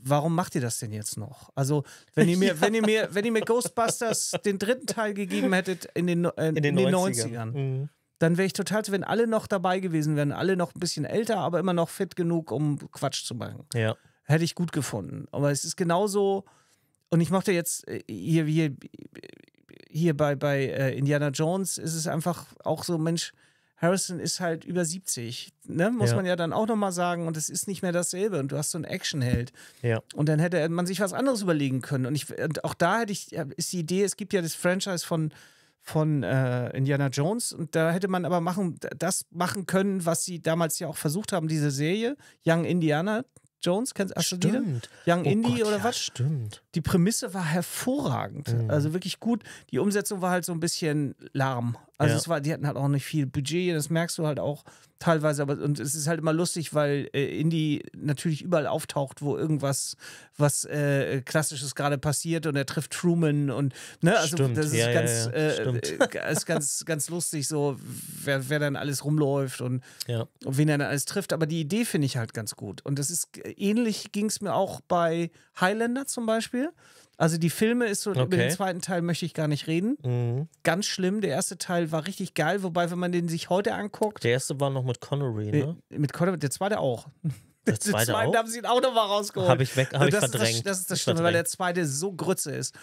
warum macht ihr das denn jetzt noch? Also, wenn ihr mir, ja. wenn ihr mir, wenn ihr mir Ghostbusters den dritten Teil gegeben hättet in den, äh, in den, in den 90ern, 90ern mhm dann wäre ich total, wenn alle noch dabei gewesen wären, alle noch ein bisschen älter, aber immer noch fit genug, um Quatsch zu machen. Ja. Hätte ich gut gefunden. Aber es ist genauso, und ich mochte jetzt äh, hier, hier, hier bei, bei äh, Indiana Jones ist es einfach auch so, Mensch, Harrison ist halt über 70, ne? muss ja. man ja dann auch nochmal sagen. Und es ist nicht mehr dasselbe. Und du hast so einen Actionheld. Ja. Und dann hätte man sich was anderes überlegen können. Und, ich, und auch da hätte ich, ist die Idee, es gibt ja das Franchise von von äh, Indiana Jones. Und da hätte man aber machen, das machen können, was sie damals ja auch versucht haben, diese Serie, Young Indiana Jones, kennst hast du die? Young oh Indie oder ja, was? Stimmt die Prämisse war hervorragend. Mhm. Also wirklich gut. Die Umsetzung war halt so ein bisschen lahm. Also ja. es war, die hatten halt auch nicht viel Budget, das merkst du halt auch teilweise, aber und es ist halt immer lustig, weil äh, Indie natürlich überall auftaucht, wo irgendwas was äh, klassisches gerade passiert und er trifft Truman und ne, also Stimmt. das ist ja, ganz ja, äh, äh ist ganz ganz lustig so, wer, wer dann alles rumläuft und, und wen er dann alles trifft, aber die Idee finde ich halt ganz gut und das ist ähnlich ging es mir auch bei Highlander zum Beispiel. Also die Filme ist so, okay. über den zweiten Teil möchte ich gar nicht reden. Mhm. Ganz schlimm. Der erste Teil war richtig geil, wobei, wenn man den sich heute anguckt. Der erste war noch mit Connery, äh, ne? Mit Connery, der zweite auch. Der zweite, der zweite auch? haben sie ihn auch nochmal rausgeholt. Habe ich, weg, hab ich verdrängt. Ist das, das, ist das Schlimme, weil der zweite so Grütze ist.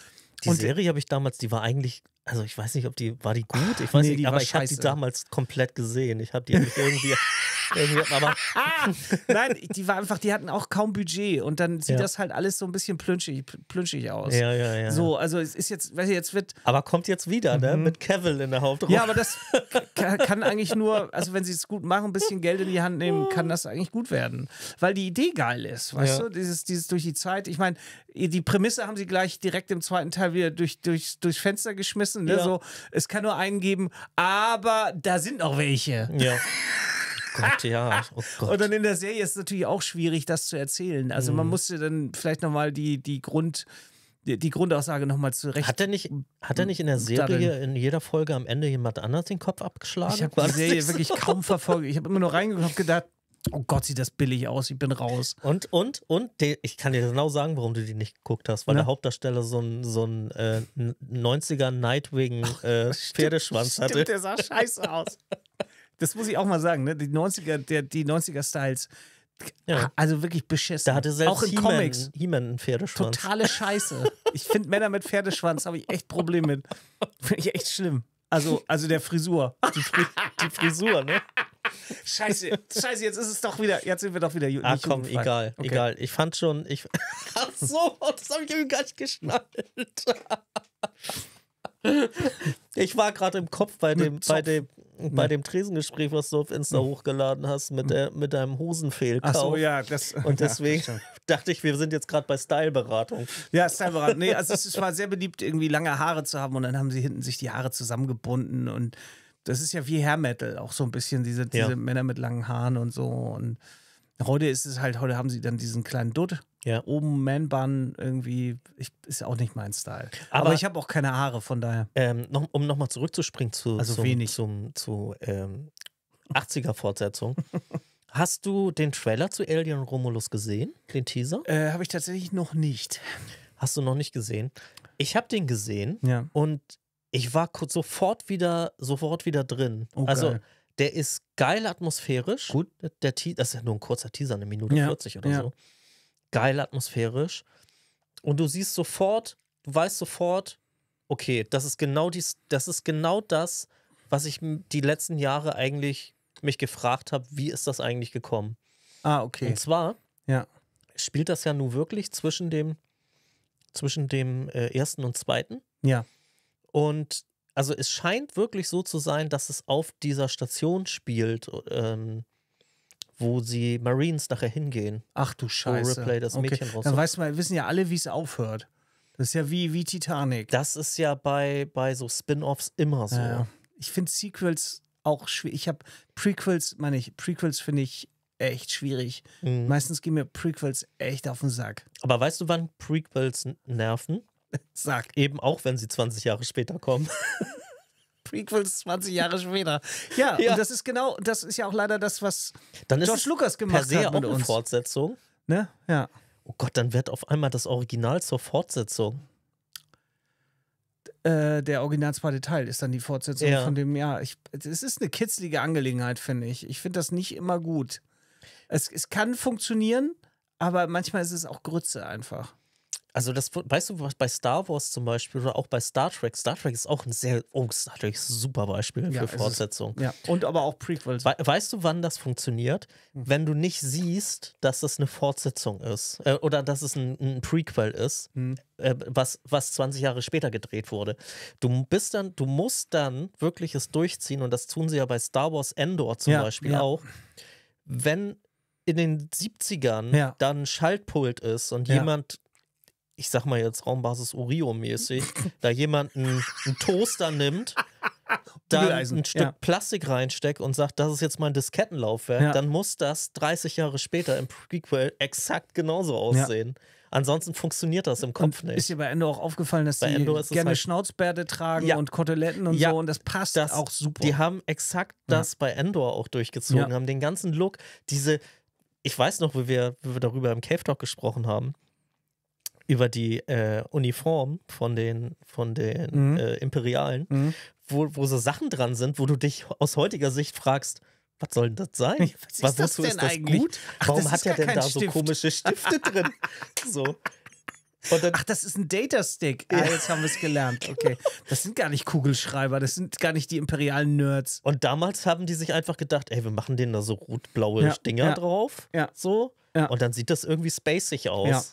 Die und Serie habe ich damals, die war eigentlich, also ich weiß nicht, ob die, war die gut? Ich weiß nee, nicht, aber ich habe die damals komplett gesehen. Ich habe die irgendwie aber ah, nein, die war einfach, die hatten auch kaum Budget und dann sieht ja. das halt alles so ein bisschen plünschig, plünschig aus. Ja, ja, ja. So, also es ist jetzt, weiß ich, jetzt wird. Aber kommt jetzt wieder, ne? mhm. ne? Mit Kevin in der Hauptrolle. Ja, aber das kann, kann eigentlich nur, also wenn sie es gut machen, ein bisschen Geld in die Hand nehmen, kann das eigentlich gut werden. Weil die Idee geil ist, weißt ja. du? Dieses, dieses durch die Zeit. Ich meine, die Prämisse haben sie gleich direkt im zweiten Teil wieder durch, durch, durchs Fenster geschmissen. Ne? Ja. So, es kann nur einen geben, aber da sind noch welche. Ja. Gott, ja. Oh Gott. Und dann in der Serie ist es natürlich auch schwierig, das zu erzählen. Also mhm. man musste dann vielleicht nochmal die, die Grund die Grundaussage nochmal zurecht. Hat er nicht, hat er nicht in der Serie darin, in jeder Folge am Ende jemand anders den Kopf abgeschlagen? Ich habe die Serie so? wirklich kaum verfolgt. Ich habe immer nur reingekommen und gedacht, oh Gott, sieht das billig aus, ich bin raus. Und, und, und, ich kann dir genau sagen, warum du die nicht geguckt hast, weil ne? der Hauptdarsteller so ein, so ein äh, 90er Nightwing äh, Pferdeschwanz stimmt, hatte. Stimmt, der sah scheiße aus. Das muss ich auch mal sagen. Ne? Die 90er, der, die 90er Styles. Ja. Ah, also wirklich beschissen. Da hatte selbst auch in He Comics. He-Man einen Pferdeschwanz. Totale Scheiße. ich finde Männer mit Pferdeschwanz habe ich echt Probleme mit. Finde ich echt schlimm. Also, also der Frisur. Die, Fri die Frisur, ne? Scheiße, scheiße, jetzt ist es doch wieder, jetzt sind wir doch wieder Ah komm, jugendfrei. egal, okay. egal. Ich fand schon, ich. Ach so, das habe ich irgendwie gar nicht geschnallt. Ich war gerade im Kopf bei dem, bei dem, bei ne. dem Tresengespräch, was du auf Insta hm. hochgeladen hast, mit, hm. der, mit deinem Hosenfehlkauf. Ach so, ja. Das, und deswegen ja, dachte ich, wir sind jetzt gerade bei Styleberatung. Ja, Styleberatung. Nee, also es war sehr beliebt, irgendwie lange Haare zu haben und dann haben sie hinten sich die Haare zusammengebunden und das ist ja wie Hair Metal, auch so ein bisschen diese, ja. Männer mit langen Haaren und so und heute ist es halt, heute haben sie dann diesen kleinen Dutt ja. Oben Man-Bun irgendwie ich, ist auch nicht mein Style. Aber, Aber ich habe auch keine Haare, von daher. Ähm, noch, um nochmal zurückzuspringen zu, also zum, wenig. Zum, zu ähm, 80er-Fortsetzung. Hast du den Trailer zu Alien Romulus gesehen? Den Teaser? Äh, habe ich tatsächlich noch nicht. Hast du noch nicht gesehen? Ich habe den gesehen ja. und ich war kurz sofort wieder, sofort wieder drin. Oh, also geil. der ist geil atmosphärisch. Gut. Der, der, das ist ja nur ein kurzer Teaser, eine Minute ja. 40 oder ja. so geil atmosphärisch. Und du siehst sofort, du weißt sofort, okay, das ist genau dies, das ist genau das, was ich die letzten Jahre eigentlich mich gefragt habe, wie ist das eigentlich gekommen? Ah, okay. Und zwar ja. spielt das ja nun wirklich zwischen dem, zwischen dem äh, ersten und zweiten. Ja. Und also es scheint wirklich so zu sein, dass es auf dieser Station spielt. Ähm, wo sie Marines nachher hingehen. Ach du Scheiße. Wo Ripley das okay. Mädchen raus. Dann weiß man, wir wissen ja alle, wie es aufhört. Das ist ja wie, wie Titanic. Das ist ja bei, bei so Spin-Offs immer so. Ja. Ich finde Sequels auch schwierig. Ich habe Prequels, meine ich, Prequels finde ich echt schwierig. Mhm. Meistens gehen mir Prequels echt auf den Sack. Aber weißt du, wann Prequels nerven? Sag. Eben auch, wenn sie 20 Jahre später kommen. Prequels 20 Jahre später. Ja, ja, und das ist genau, das ist ja auch leider das, was dann George ist Lucas gemacht per se hat. Mit auch eine uns. Fortsetzung. Ne? Ja. Oh Gott, dann wird auf einmal das Original zur Fortsetzung. Äh, der Original zweite Teil ist dann die Fortsetzung ja. von dem Jahr. Es ist eine kitzlige Angelegenheit, finde ich. Ich finde das nicht immer gut. Es, es kann funktionieren, aber manchmal ist es auch Grütze einfach. Also das, weißt du, bei Star Wars zum Beispiel oder auch bei Star Trek, Star Trek ist auch ein sehr, oh, Star Trek ein super Beispiel ja, für Fortsetzung. Ist, ja, und aber auch Prequels. We weißt du, wann das funktioniert? Mhm. Wenn du nicht siehst, dass es eine Fortsetzung ist äh, oder dass es ein, ein Prequel ist, mhm. äh, was, was 20 Jahre später gedreht wurde. Du bist dann, du musst dann wirklich es durchziehen und das tun sie ja bei Star Wars Endor zum ja, Beispiel ja. auch. Wenn in den 70ern ja. dann Schaltpult ist und jemand ich sag mal jetzt Raumbasis Oreo-mäßig, da jemand einen, Toaster nimmt, da ein Stück ja. Plastik reinsteckt und sagt, das ist jetzt mein Diskettenlaufwerk, ja. dann muss das 30 Jahre später im Prequel exakt genauso aussehen. Ja. Ansonsten funktioniert das im Kopf nicht. Ist dir bei Endo auch aufgefallen, dass bei die gerne halt Schnauzbärte tragen ja. und Koteletten und ja. so und das passt das, auch super. Die haben exakt das ja. bei Endor auch durchgezogen, haben den ganzen Look, diese, ich weiß noch, wie wir, wie wir darüber im Cave Talk gesprochen haben, über die äh, Uniform von den, von den mhm. äh, Imperialen, mhm. wo, wo so Sachen dran sind, wo du dich aus heutiger Sicht fragst, was soll denn das sein? Was, was wozu ist das eigentlich? gut? Ach, Warum das hat er denn da Stift. so komische Stifte drin? so. Dann, Ach, das ist ein Data-Stick. Ah, jetzt haben wir es gelernt. Okay. Das sind gar nicht Kugelschreiber, das sind gar nicht die imperialen Nerds. Und damals haben die sich einfach gedacht, ey, wir machen denen da so rot-blaue ja, Dinger ja, drauf. Ja. So. Ja. Und dann sieht das irgendwie spacig aus. Ja.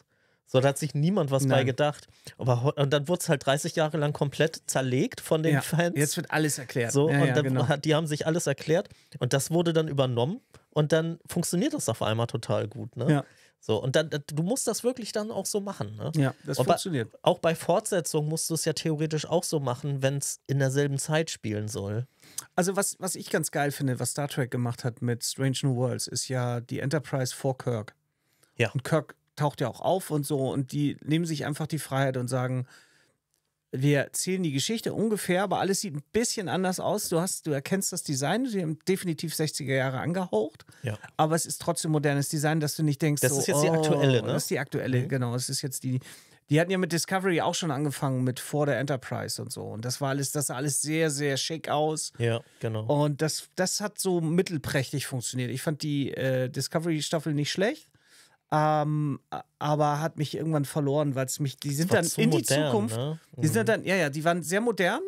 So, da hat sich niemand was Nein. bei gedacht. Aber und dann wurde es halt 30 Jahre lang komplett zerlegt von den ja, Fans. Jetzt wird alles erklärt. So, ja, und ja, dann genau. die haben sich alles erklärt und das wurde dann übernommen und dann funktioniert das auf einmal total gut. Ne? Ja. So, und dann, du musst das wirklich dann auch so machen. Ne? Ja, das und funktioniert. Bei, auch bei Fortsetzung musst du es ja theoretisch auch so machen, wenn es in derselben Zeit spielen soll. Also, was, was ich ganz geil finde, was Star Trek gemacht hat mit Strange New Worlds, ist ja die Enterprise vor Kirk. Ja. Und Kirk taucht ja auch auf und so. Und die nehmen sich einfach die Freiheit und sagen, wir zählen die Geschichte ungefähr, aber alles sieht ein bisschen anders aus. Du hast, du erkennst das Design, sie haben definitiv 60er Jahre angehaucht, ja. aber es ist trotzdem modernes Design, dass du nicht denkst, das so, ist jetzt oh, die aktuelle, ne? Das ist die aktuelle, mhm. genau. Es ist jetzt die, die hatten ja mit Discovery auch schon angefangen, mit vor der Enterprise und so. Und das war alles, das sah alles sehr, sehr schick aus. Ja, genau. Und das, das hat so mittelprächtig funktioniert. Ich fand die äh, Discovery-Staffel nicht schlecht. Ähm, aber hat mich irgendwann verloren, weil es mich, die sind dann in modern, die Zukunft, ne? die sind mhm. dann, ja, ja, die waren sehr modern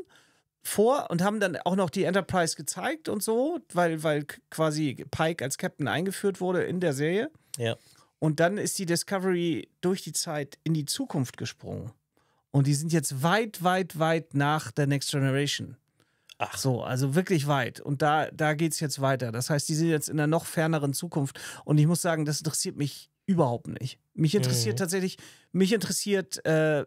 vor und haben dann auch noch die Enterprise gezeigt und so, weil, weil quasi Pike als Captain eingeführt wurde in der Serie. Ja. Und dann ist die Discovery durch die Zeit in die Zukunft gesprungen. Und die sind jetzt weit, weit, weit nach der Next Generation. Ach. So, also wirklich weit. Und da, da geht es jetzt weiter. Das heißt, die sind jetzt in einer noch ferneren Zukunft. Und ich muss sagen, das interessiert mich überhaupt nicht. Mich interessiert mhm. tatsächlich, mich interessiert, äh,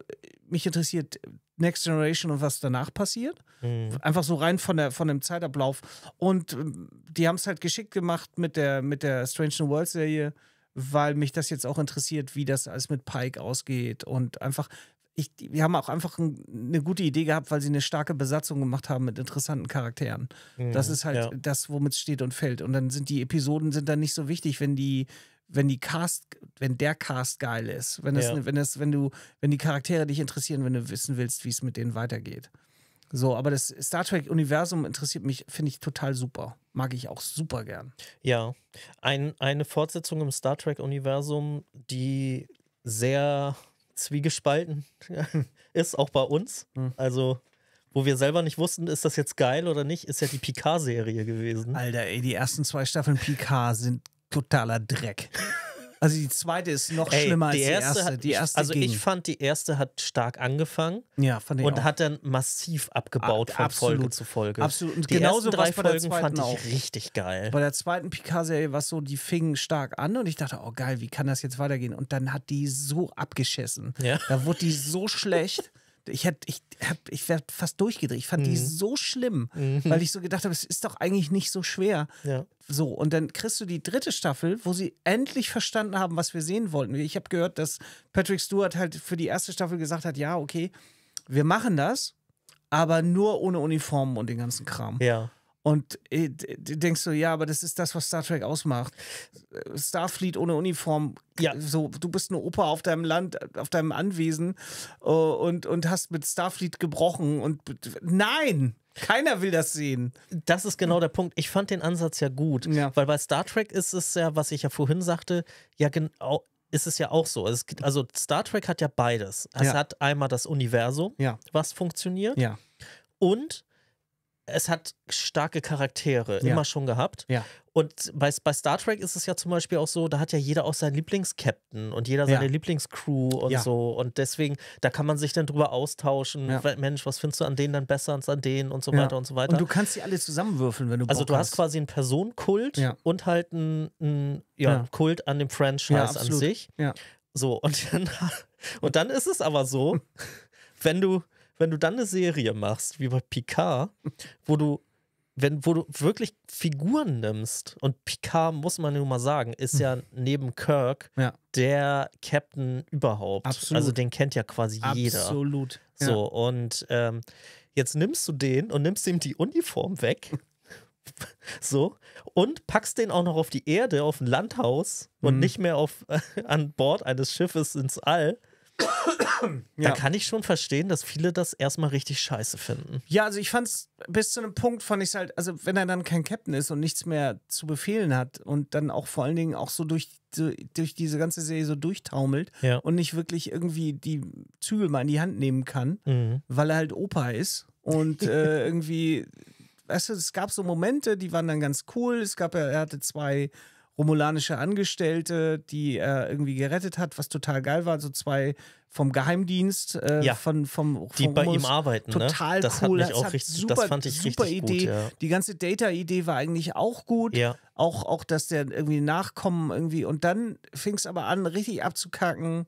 mich interessiert Next Generation und was danach passiert. Mhm. Einfach so rein von, der, von dem Zeitablauf. Und ähm, die haben es halt geschickt gemacht mit der, mit der Strange New World Serie, weil mich das jetzt auch interessiert, wie das alles mit Pike ausgeht und einfach. Ich, die haben auch einfach ein, eine gute Idee gehabt, weil sie eine starke Besatzung gemacht haben mit interessanten Charakteren. Mhm. das ist halt ja. das, womit es steht und fällt. Und dann sind die Episoden sind dann nicht so wichtig, wenn die, wenn die Cast, wenn der Cast geil ist, wenn das, ja. Ne, wenn das, wenn du, wenn die Charaktere dich interessieren, wenn du wissen willst, wie es mit denen weitergeht. So, aber das Star Trek-Universum interessiert mich, finde ich total super. Mag ich auch super gern. Ja, ein, eine Fortsetzung im Star Trek-Universum, die sehr zwiegespalten ist, auch bei uns. Hm. Also, wo wir selber nicht wussten, ist das jetzt geil oder nicht, ist ja die Picard-Serie gewesen. Alter, ey, die ersten zwei Staffeln Picard sind totaler Dreck. Also die zweite ist noch Ey, schlimmer als die erste. Hat, die erste also ging. ich fand, die erste hat stark angefangen ja, fand ich und auch. hat dann massiv abgebaut Ab, von Folge zu Folge. Absolut. Und die genauso drei Folgen fand ich richtig geil. Bei der zweiten Picard-Serie war es so, die fingen stark an und ich dachte, oh geil, wie kann das jetzt weitergehen? Und dann hat die so abgeschissen. Ja. Da wurde die so schlecht. Ich, hätt, ich, ich wäre fast durchgedreht. Ich fand mhm. die so schlimm, mhm. weil ich so gedacht habe, es ist doch eigentlich nicht so schwer. Ja. So, und dann kriegst du die dritte Staffel, wo sie endlich verstanden haben, was wir sehen wollten. Ich habe gehört, dass Patrick Stewart halt für die erste Staffel gesagt hat: Ja, okay, wir machen das, aber nur ohne Uniformen und den ganzen Kram. Ja. Und äh, denkst du, ja, aber das ist das, was Star Trek ausmacht. Starfleet ohne Uniform. Ja. So, du bist eine Opa auf deinem Land, auf deinem Anwesen uh, und, und hast mit Starfleet gebrochen. Und nein! Keiner will das sehen. Das ist genau der Punkt. Ich fand den Ansatz ja gut, ja. weil bei Star Trek ist es ja, was ich ja vorhin sagte, ja genau ist es ja auch so. Also, gibt, also Star Trek hat ja beides. Es ja. hat einmal das Universum, ja. was funktioniert, und es hat starke Charaktere ja. immer schon gehabt. Ja. Und bei, bei Star Trek ist es ja zum Beispiel auch so, da hat ja jeder auch seinen Lieblingskapitän und jeder seine ja. Lieblingscrew und so. Und deswegen, da kann man sich dann drüber austauschen. Mensch, was findest du an denen dann besser als an denen und so weiter und so weiter. Und du kannst die alle zusammenwürfeln, wenn du Also Bock du hast, quasi einen Personenkult und halt einen, einen Kult an dem Franchise an sich. So, und dann, und dann ist es aber so, wenn du wenn du dann eine Serie machst, wie bei Picard, wo du, wenn, wo du wirklich Figuren nimmst, und Picard, muss man nur mal sagen, ist ja neben Kirk ja. der Captain überhaupt. Absolut. Also den kennt ja quasi Absolut. jeder. Absolut. Ja. So, und ähm, jetzt nimmst du den und nimmst ihm die Uniform weg. So. Und packst den auch noch auf die Erde, auf ein Landhaus und mhm. nicht mehr auf, äh, an Bord eines Schiffes ins All ja. Da kann ich schon verstehen, dass viele das erstmal richtig scheiße finden. Ja, also ich fand's bis zu einem Punkt fand ich halt, also wenn er dann kein Captain ist und nichts mehr zu befehlen hat und dann auch vor allen Dingen auch so durch, so, durch diese ganze Serie so durchtaumelt ja. und nicht wirklich irgendwie die Zügel mal in die Hand nehmen kann, mhm. weil er halt Opa ist und äh, irgendwie, weißt du, es gab so Momente, die waren dann ganz cool. Es gab, ja, er hatte zwei romulanische Angestellte, die er irgendwie gerettet hat, was total geil war. So zwei vom Geheimdienst, äh, ja, von, vom, die bei ihm arbeiten. Ne? Total ne? das cool. Hat mich das, auch richtig, super, das fand ich super richtig Idee. Gut, ja. Die ganze Data-Idee war eigentlich auch gut. Ja. Auch, auch, dass der irgendwie Nachkommen irgendwie. Und dann fing es aber an, richtig abzukacken.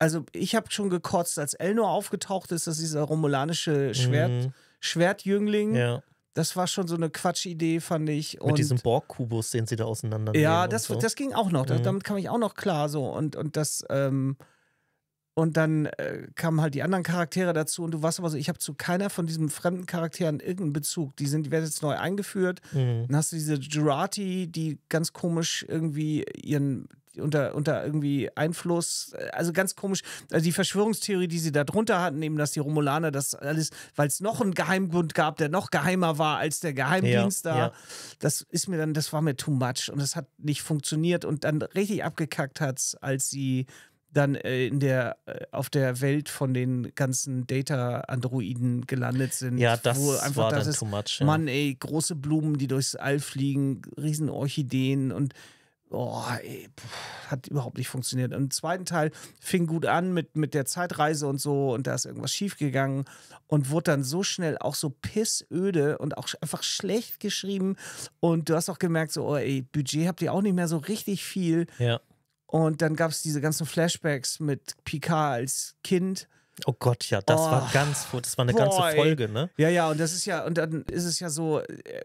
Also, ich habe schon gekotzt, als Elnor aufgetaucht ist, dass dieser romulanische Schwert, mhm. Schwertjüngling. Ja das war schon so eine Quatschidee, fand ich. Und mit diesem Borg-Kubus, den sie da auseinander. Ja, das, so. das ging auch noch. Mhm. Damit kam ich auch noch klar so. Und, und das, ähm, und dann äh, kamen halt die anderen Charaktere dazu und du warst aber so, ich habe zu keiner von diesen fremden Charakteren irgendeinen Bezug. Die sind, die werden jetzt neu eingeführt. Mhm. Dann hast du diese Girati, die ganz komisch irgendwie ihren unter, unter irgendwie Einfluss. Äh, also ganz komisch. Also die Verschwörungstheorie, die sie da drunter hatten, eben, dass die Romulaner das alles, weil es noch einen Geheimbund gab, der noch geheimer war als der Geheimdienst ja, da. Ja. Das ist mir dann, das war mir too much und das hat nicht funktioniert und dann richtig abgekackt hat es, als sie dann äh, in der, auf der Welt von den ganzen Data-Androiden gelandet sind. Ja, das wo einfach war das dann ist, too much. Ja. Mann, ey, große Blumen, die durchs All fliegen, Riesenorchideen und oh, ey, pff, hat überhaupt nicht funktioniert. Im zweiten Teil fing gut an mit, mit der Zeitreise und so und da ist irgendwas schiefgegangen und wurde dann so schnell auch so pissöde und auch einfach schlecht geschrieben. Und du hast auch gemerkt, so, oh, ey, Budget habt ihr auch nicht mehr so richtig viel. Ja. Und dann gab es diese ganzen Flashbacks mit Picard als Kind Oh Gott, ja, das oh, war ganz, das war eine boy. ganze Folge, ne? Ja, ja, und das ist ja, und dann ist es ja so, äh,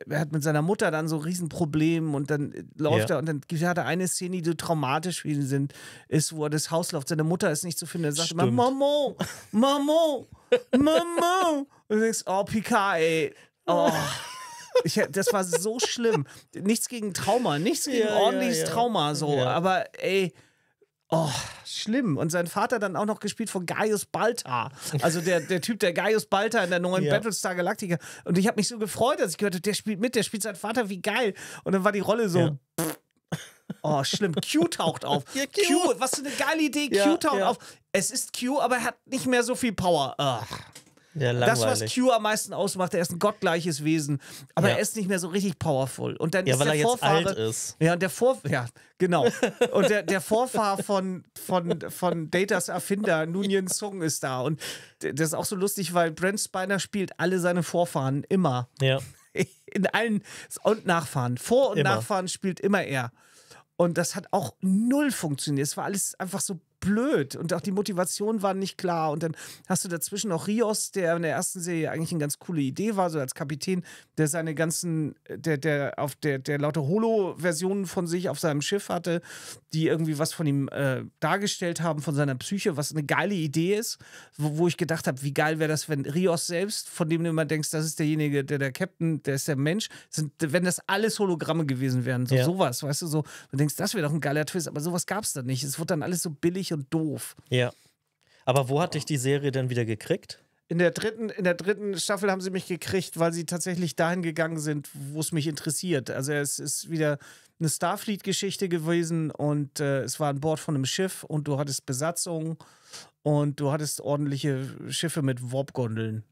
er hat mit seiner Mutter dann so Riesenprobleme und dann äh, läuft ja. er und dann gibt hat er eine Szene, die so traumatisch wie sie sind, ist, wo er das Haus läuft, seine Mutter ist nicht zu finden, er sagt Stimmt. immer, Mama, Mama, Mama. Und du denkst, oh, Picard, ey, oh. Ich, das war so schlimm. Nichts gegen Trauma, nichts gegen ja, ordentliches ja, Trauma, so, aber ey Oh, schlimm. Und sein Vater dann auch noch gespielt von Gaius Balta. Also der, der Typ, der Gaius Balta in der neuen ja. Battlestar Galactica. Und ich habe mich so gefreut, als ich gehört habe, der spielt mit, der spielt seinen Vater, wie geil. Und dann war die Rolle so. Ja. Oh, schlimm. Q taucht auf. Ja, Q. Q. was für eine geile Idee. Q taucht auf. Es ist Q, aber er hat nicht mehr so viel Power. Ugh. Ja, das, was Q am meisten ausmacht, er ist ein gottgleiches Wesen, aber ja. er ist nicht mehr so richtig powerful. Und dann ja, ist weil der er Vorfahre, jetzt alt ist. Ja, und der Vor ja, genau. und der, der Vorfahr von, von, von Datas Erfinder, Nunien Sung, ist da. Und das ist auch so lustig, weil Brent Spiner spielt alle seine Vorfahren immer. Ja. In allen und Nachfahren. Vor- und immer. Nachfahren spielt immer er. Und das hat auch null funktioniert. Es war alles einfach so blöd und auch die Motivation war nicht klar. Und dann hast du dazwischen noch Rios, der in der ersten Serie eigentlich eine ganz coole Idee war, so als Kapitän, der seine ganzen, der, der auf der, der laute Holo-Versionen von sich auf seinem Schiff hatte, die irgendwie was von ihm äh, dargestellt haben, von seiner Psyche, was eine geile Idee ist, wo, wo ich gedacht habe, wie geil wäre das, wenn Rios selbst, von dem du immer denkst, das ist derjenige, der der Captain, der ist der Mensch, sind, wenn das alles Hologramme gewesen wären, so ja. sowas, weißt du, so, du denkst, das wäre doch ein geiler Twist, aber sowas gab es da nicht. Es wurde dann alles so billig nervig und doof. Ja. Aber wo hat dich die Serie denn wieder gekriegt? In der, dritten, in der dritten Staffel haben sie mich gekriegt, weil sie tatsächlich dahin gegangen sind, wo es mich interessiert. Also es ist wieder eine Starfleet-Geschichte gewesen und äh, es war an Bord von einem Schiff und du hattest Besatzung und du hattest ordentliche Schiffe mit Warp-Gondeln.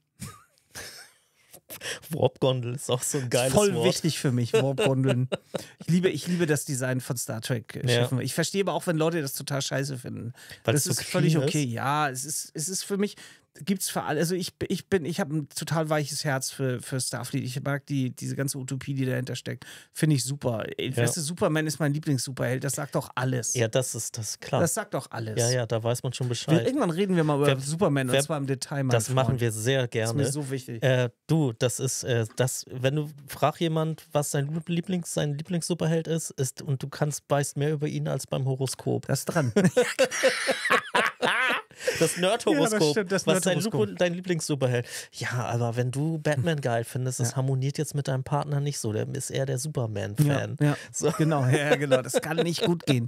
Warp-Gondel ist auch so ein geiles Voll Wort. wichtig für mich, Warp-Gondeln. ich, liebe, ich liebe das Design von Star Trek. Äh, ja. Ich verstehe aber auch, wenn Leute das total scheiße finden. Weil das ist so völlig okay. Ja, es ist, es ist für mich, gibt es für alle. Also ich, ich bin, ich habe ein total weiches Herz für, für Starfleet. Ich mag die, diese ganze Utopie, die dahinter steckt. Finde ich super. Ja. Weißt du, Superman ist mein Lieblings-Superheld. Das sagt doch alles. Ja, das ist das klar. Das sagt doch alles. Ja, ja, da weiß man schon Bescheid. Wir, irgendwann reden wir mal über wer, Superman wer, und zwar im Detail. Mein das Freund. machen wir sehr gerne. Das ist mir so wichtig. Äh, du, das ist äh, das, wenn du frag jemand, was sein Lieblings, sein Lieblings-Superheld ist, ist und du kannst weißt mehr über ihn als beim Horoskop. Das ist dran. Das Nerd-Horoskop, ja, das was Nerd dein, Lieblings-Superheld. Ja, aber wenn du Batman geil findest, das ja. harmoniert jetzt mit deinem Partner nicht so. Der ist eher der Superman-Fan. Ja, ja. So. Genau, ja, genau. Das kann nicht gut gehen.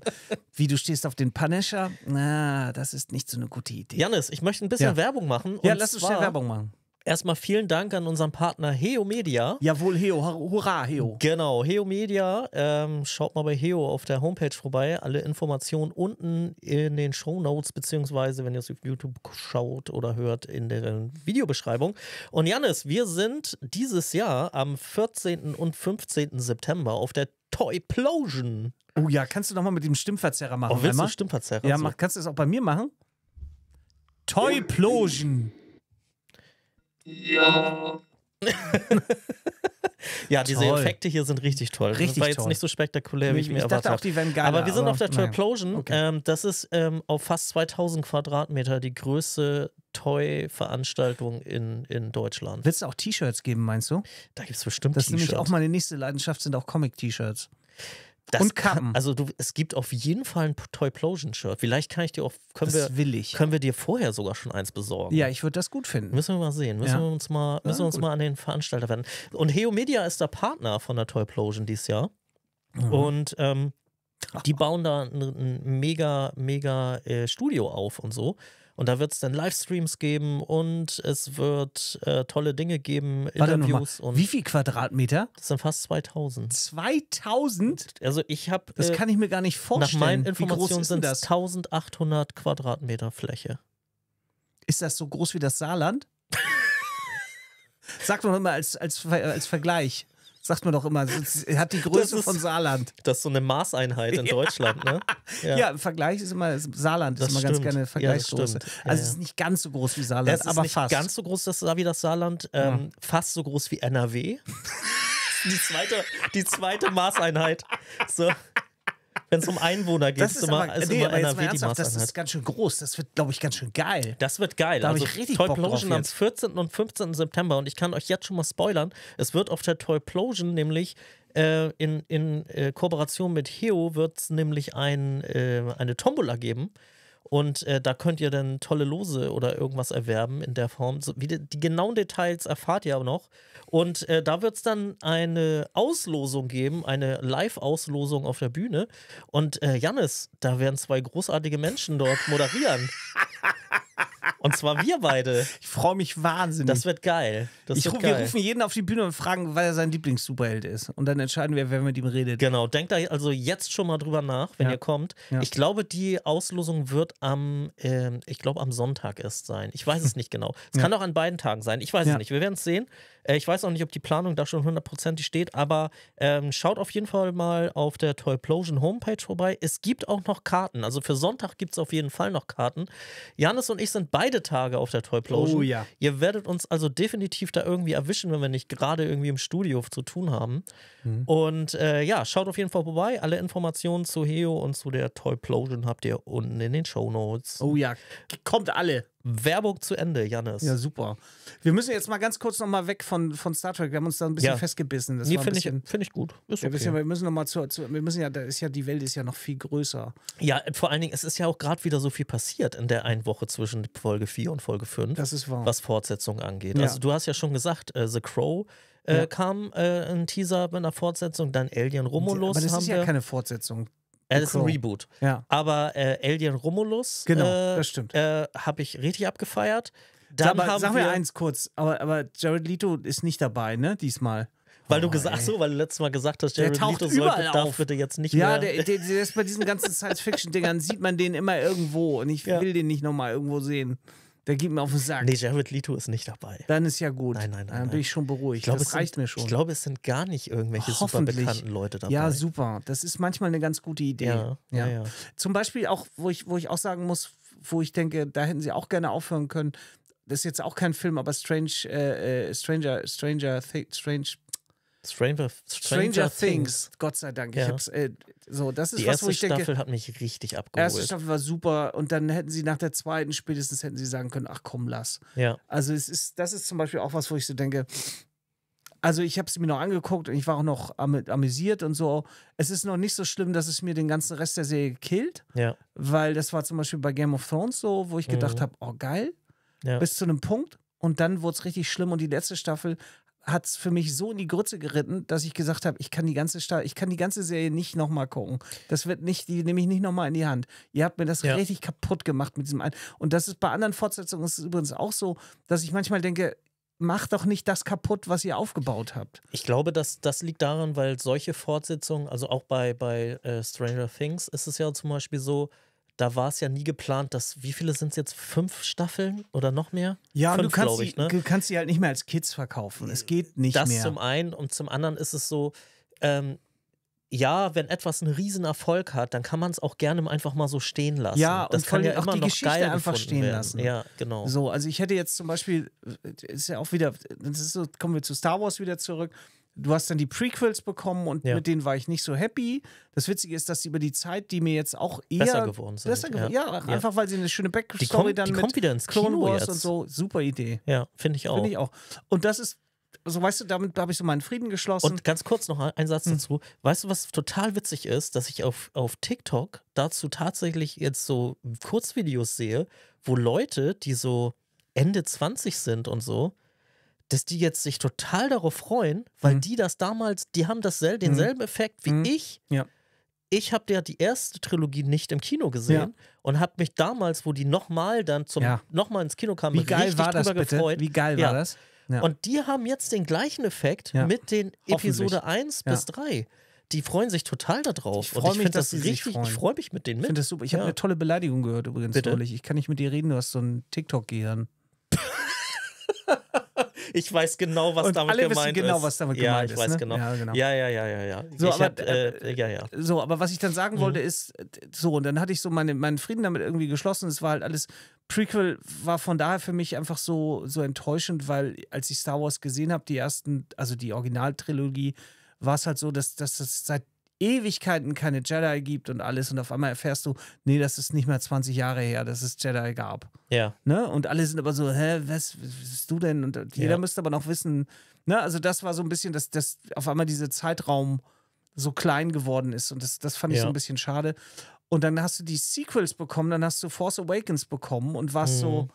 Wie du stehst auf den Punisher, na, das ist nicht so eine gute Idee. Janis, ich möchte ein bisschen Werbung machen. Ja, lass uns schnell Werbung machen. Erstmal vielen Dank an unseren Partner Heo Media. Jawohl, Heo. Hurra, Heo. Genau, Heo Media. Ähm, schaut mal bei Heo auf der Homepage vorbei. Alle Informationen unten in den Show Notes, beziehungsweise wenn ihr es auf YouTube schaut oder hört, in der Videobeschreibung. Und Janis, wir sind dieses Jahr am 14. und 15. September auf der Toyplosion. Oh ja, kannst du nochmal mit dem Stimmverzerrer machen? Oh, willst einmal? du Stimmverzerrer? Ja, so? Also mach, kannst du das auch bei mir machen? Toyplosion. Ja. ja, diese toll. Effekte hier sind richtig toll. Richtig das war jetzt nicht so spektakulär, wie ich, ich mir erwartet habe. Aber wir sind aber auf der Toyplosion. Okay. Ähm, das ist ähm, auf fast 2000 Quadratmeter die größte Toy-Veranstaltung in, in Deutschland. Willst du auch T-Shirts geben, meinst du? Da gibt es bestimmt T-Shirts. Das ist nämlich auch meine nächste Leidenschaft, sind auch Comic-T-Shirts. Das und Kappen. Kann, also du, es gibt auf jeden Fall ein Toyplosion-Shirt. Vielleicht kann ich dir auch, können das wir, will ich. können wir dir vorher sogar schon eins besorgen. Ja, ich würde das gut finden. Müssen wir mal sehen. Müssen ja. wir uns mal, müssen ja, uns mal an den Veranstalter wenden. Und Heo Media ist der Partner von der Toyplosion dieses Jahr. Mhm. Und ähm, die bauen da ein, ein mega, mega äh, Studio auf und so. Und da wird es dann Livestreams geben und es wird äh, tolle Dinge geben, Warte Interviews. Und Wie viel Quadratmeter? Das sind fast 2000. 2000? Also ich habe. Das äh, kann ich mir gar nicht vorstellen. Nach meinen Informationen sind das 1800 Quadratmeter Fläche. Ist das so groß wie das Saarland? Sag doch mal als, als, als Vergleich. Sagt man doch immer, hat die Größe ist, von Saarland. Das ist so eine Maßeinheit in Deutschland, ne? Ja, ja im Vergleich ist immer, Saarland das ist immer stimmt. ganz gerne Vergleichsgröße. Ja, also es ist nicht ganz so groß wie Saarland, es ist aber nicht fast. Ganz so groß das, wie das Saarland, ähm, fast so groß wie NRW. die zweite, die zweite Maßeinheit. So. Wenn es um Einwohner geht, ist immer, aber, ist nee, immer einer ernsthaft, Das ist ganz schön groß. Das wird, glaube ich, ganz schön geil. Das wird geil. Da also, ich richtig Toyplosion am 14. und 15. September. Und ich kann euch jetzt schon mal spoilern. Es wird auf der Toyplosion nämlich äh, in, in äh, Kooperation mit Heo wird nämlich ein, äh, eine Tombola geben. Und äh, da könnt ihr dann tolle Lose oder irgendwas erwerben in der Form. So, die, die, genauen Details erfahrt ihr aber noch. Und äh, da wird es dann eine Auslosung geben, eine Live-Auslosung auf der Bühne. Und äh, Jannis, da werden zwei großartige Menschen dort moderieren. Und zwar wir beide. Ich freue mich wahnsinnig. Das wird geil. Das ich, wird geil. Wir rufen jeden auf die Bühne und fragen, weil er sein Lieblings-Superheld ist. Und dann entscheiden wir, wer mit ihm redet. Genau. Denkt da also jetzt schon mal drüber nach, wenn ja. ihr kommt. Ja. Ich glaube, die Auslosung wird am, äh, ich glaube, am Sonntag erst sein. Ich weiß es nicht genau. Es ja. kann auch an beiden Tagen sein. Ich weiß es nicht. Wir werden es sehen. Äh, ich weiß auch nicht, ob die Planung da schon hundertprozentig steht, aber ähm, schaut auf jeden Fall mal auf der Toyplosion Homepage vorbei. Es gibt auch noch Karten. Also für Sonntag gibt es auf jeden Fall noch Karten. Janis und ich sind beide beide Tage auf der Toyplosion. Oh ja. Ihr werdet uns also definitiv da irgendwie erwischen, wenn wir nicht gerade irgendwie im Studio zu tun haben. Mhm. Und äh, ja, schaut auf jeden Fall vorbei. Alle Informationen zu Heo und zu der Toyplosion habt ihr unten in den Show Notes. Oh ja, kommt alle. Werbung zu Ende, Janis. Ja, super. Wir müssen jetzt mal ganz kurz nochmal weg von, von Star Trek. Wir haben uns da ein bisschen ja. festgebissen. Das nee, finde ich, find ich gut. Ist okay. bisschen, wir müssen noch mal zu, zu, wir müssen ja, da ist ja, die Welt ist ja noch viel größer. Ja, vor allen Dingen, es ist ja auch gerade wieder so viel passiert in der einen Woche zwischen Folge 4 und Folge 5. Das ist wahr. Was Fortsetzung angeht. Ja. Also du hast ja schon gesagt, äh, The Crow äh, kam äh, ein Teaser mit einer Fortsetzung, dann Alien Romulus. Aber das ist ja keine Fortsetzung. Das ist ein Reboot. Ja. Aber äh, Alien Romulus genau, äh, das stimmt. Äh, habe ich richtig abgefeiert. Dann aber, haben sag mir eins kurz, aber, aber Jared Leto ist nicht dabei, ne, diesmal. Weil du oh, gesagt, ach so, weil du letztes Mal gesagt hast, Jared der Leto sollte, darf bitte jetzt nicht ja, mehr. Ja, der, der, der, ist bei diesen ganzen Science-Fiction-Dingern sieht man den immer irgendwo und ich will den nicht nochmal irgendwo sehen. Der geht mir auf den Sack. Nee, Jared Leto ist nicht dabei. Dann ist ja gut. Nein, nein, nein. Dann bin ich schon beruhigt. Ich glaube, das reicht sind, mir schon. Ich glaube, es sind gar nicht irgendwelche super bekannten Leute dabei. Ja, super. Das ist manchmal eine ganz gute Idee. Ja, ja. ja, Zum Beispiel auch, wo ich, wo ich auch sagen muss, wo ich denke, da hätten sie auch gerne aufhören können. Das ist jetzt auch kein Film, aber Strange, äh, äh Stranger, Stranger, Stranger Stranger, Stranger, Things. Things. Gott sei Dank. Ja. Äh, so, das ist die erste was, ich Staffel denke, hat mich richtig abgeholt. Die erste Staffel war super und dann hätten sie nach der zweiten spätestens hätten sie sagen können, ach komm, lass. Ja. Also es ist, das ist zum Beispiel auch was, wo ich so denke, also ich habe es mir noch angeguckt und ich war auch noch am, amüsiert und so. Es ist noch nicht so schlimm, dass es mir den ganzen Rest der Serie killt, ja. weil das war zum Beispiel bei Game of Thrones so, wo ich gedacht mhm. habe, oh geil, ja. bis zu einem Punkt und dann wurde es richtig schlimm und die letzte Staffel hat es für mich so in die Grütze geritten, dass ich gesagt habe, ich kann die ganze Stadt, ich kann die ganze Serie nicht nochmal gucken. Das wird nicht, die nehme ich nicht nochmal in die Hand. Ihr habt mir das ja. richtig kaputt gemacht mit diesem einen. Und das ist bei anderen Fortsetzungen ist übrigens auch so, dass ich manchmal denke, macht doch nicht das kaputt, was ihr aufgebaut habt. Ich glaube, dass das liegt daran, weil solche Fortsetzungen, also auch bei, bei äh, Stranger Things ist es ja zum Beispiel so, da war es ja nie geplant, dass, wie viele sind es jetzt? Fünf Staffeln oder noch mehr? Ja, Fünf, du kannst, ich, die, ne? du kannst die halt nicht mehr als Kids verkaufen. Es geht nicht das mehr. Das zum einen und zum anderen ist es so, ähm, ja, wenn etwas einen riesen Erfolg hat, dann kann man es auch gerne einfach mal so stehen lassen. Ja, das und kann ja auch immer die noch Geschichte geil einfach stehen werden. lassen. Ja, genau. So, also ich hätte jetzt zum Beispiel, äh, ist ja auch wieder, das ist so, kommen wir zu Star Wars wieder zurück du hast dann die Prequels bekommen und ja. mit denen war ich nicht so happy. Das Witzige ist, dass sie über die Zeit, die mir jetzt auch eher besser geworden sind. Besser geworden, ja. ja. einfach weil sie eine schöne Backstory die kommt, dann die mit kommt wieder ins Clone Kino Wars jetzt. und so. Super Idee. Ja, finde ich auch. Finde ich auch. Und das ist also weißt du, damit habe ich so meinen Frieden geschlossen. Und ganz kurz noch ein Satz hm. dazu. Hm. Weißt du, was total witzig ist, dass ich auf, auf TikTok dazu tatsächlich jetzt so Kurzvideos sehe, wo Leute, die so Ende 20 sind und so, dass die jetzt sich total darauf freuen, weil mhm. die das damals, die haben das denselben mhm. Effekt wie mhm. ich. Ja. Ich habe ja die erste Trilogie nicht im Kino gesehen ja. und habe mich damals, wo die nochmal dann zum ja. nochmal ins Kino kamen, wie geil war das, bitte? gefreut. Wie geil war das? Und die haben jetzt den gleichen Effekt mit den Episode 1 bis 3 die freuen sich total darauf. Ich freue mich, das sie richtig, Ich freue mich mit denen mit. Ich finde das super. Ich ja. habe eine tolle Beleidigung gehört übrigens Bitte? Ich kann nicht mit dir reden, du hast so ein TikTok-Gehirn. ich weiß genau, was und damit alle gemeint wissen genau, ist. was damit ja, gemeint ich Weiß ne? genau. Ja, genau. Ja, ja, ja, ja, ja. So, aber, hab, äh, äh, ja, ja. so aber was ich dann sagen mhm. wollte, ist, äh, so, und dann hatte ich so meine, meinen Frieden damit irgendwie geschlossen. Es war halt alles. Prequel war von daher für mich einfach so, so enttäuschend, weil als ich Star Wars gesehen habe, die ersten, also die Originaltrilogie, war es halt so, dass, dass das seit Ewigkeiten keine Jedi gibt und alles und auf einmal erfährst du, nee, das ist nicht mehr 20 Jahre her, dass es Jedi gab. Ja. Ne? Und alle sind aber so, hä, was, was bist du denn? Und jeder ja. müsste aber noch wissen, ne? Also das war so ein bisschen, dass, dass auf einmal dieser Zeitraum so klein geworden ist und das, das fand ich so ein bisschen schade. Und dann hast du die Sequels bekommen, dann hast du Force Awakens bekommen und warst mhm. so,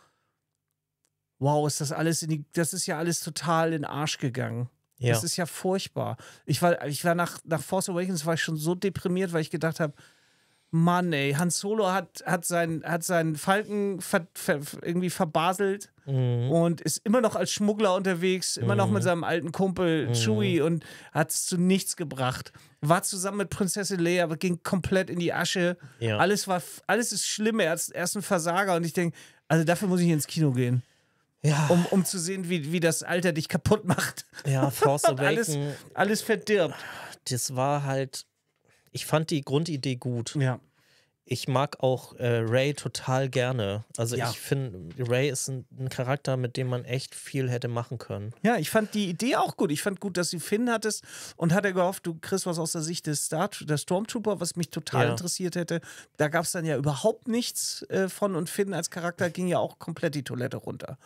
wow, ist das alles in die, das ist ja alles total in den Arsch gegangen. Ja. Das ist ja furchtbar. Ich war, ich war nach, nach Force Awakens war ich schon so deprimiert, weil ich gedacht habe, Mann, ey, Han Solo hat, hat, sein, hat seinen Falken ver, ver, irgendwie verbaselt mhm. und ist immer noch als Schmuggler unterwegs, immer mhm. noch mit mhm. seinem alten Kumpel mhm. Chewie und hat es zu nichts gebracht. War zusammen mit Prinzessin Leia, aber ging komplett in die Asche. Ja. Alles, war, alles ist schlimm, er ist, er ist ein Versager und ich denke, also dafür muss ich ins Kino gehen. Ja. Um, um zu sehen, wie, wie das Alter dich kaputt macht. Ja, Force Awakens. alles, alles verdirbt. Das war halt. Ich fand die Grundidee gut. Ja ich mag auch äh, Ray total gerne. Also ja. ich finde, Ray ist ein, ein, Charakter, mit dem man echt viel hätte machen können. Ja, ich fand die Idee auch gut. Ich fand gut, dass du Finn hattest und hatte gehofft, du kriegst was aus der Sicht des Star der Stormtrooper, was mich total ja. interessiert hätte. Da gab es dann ja überhaupt nichts äh, von und Finn als Charakter ging ja auch komplett die Toilette runter.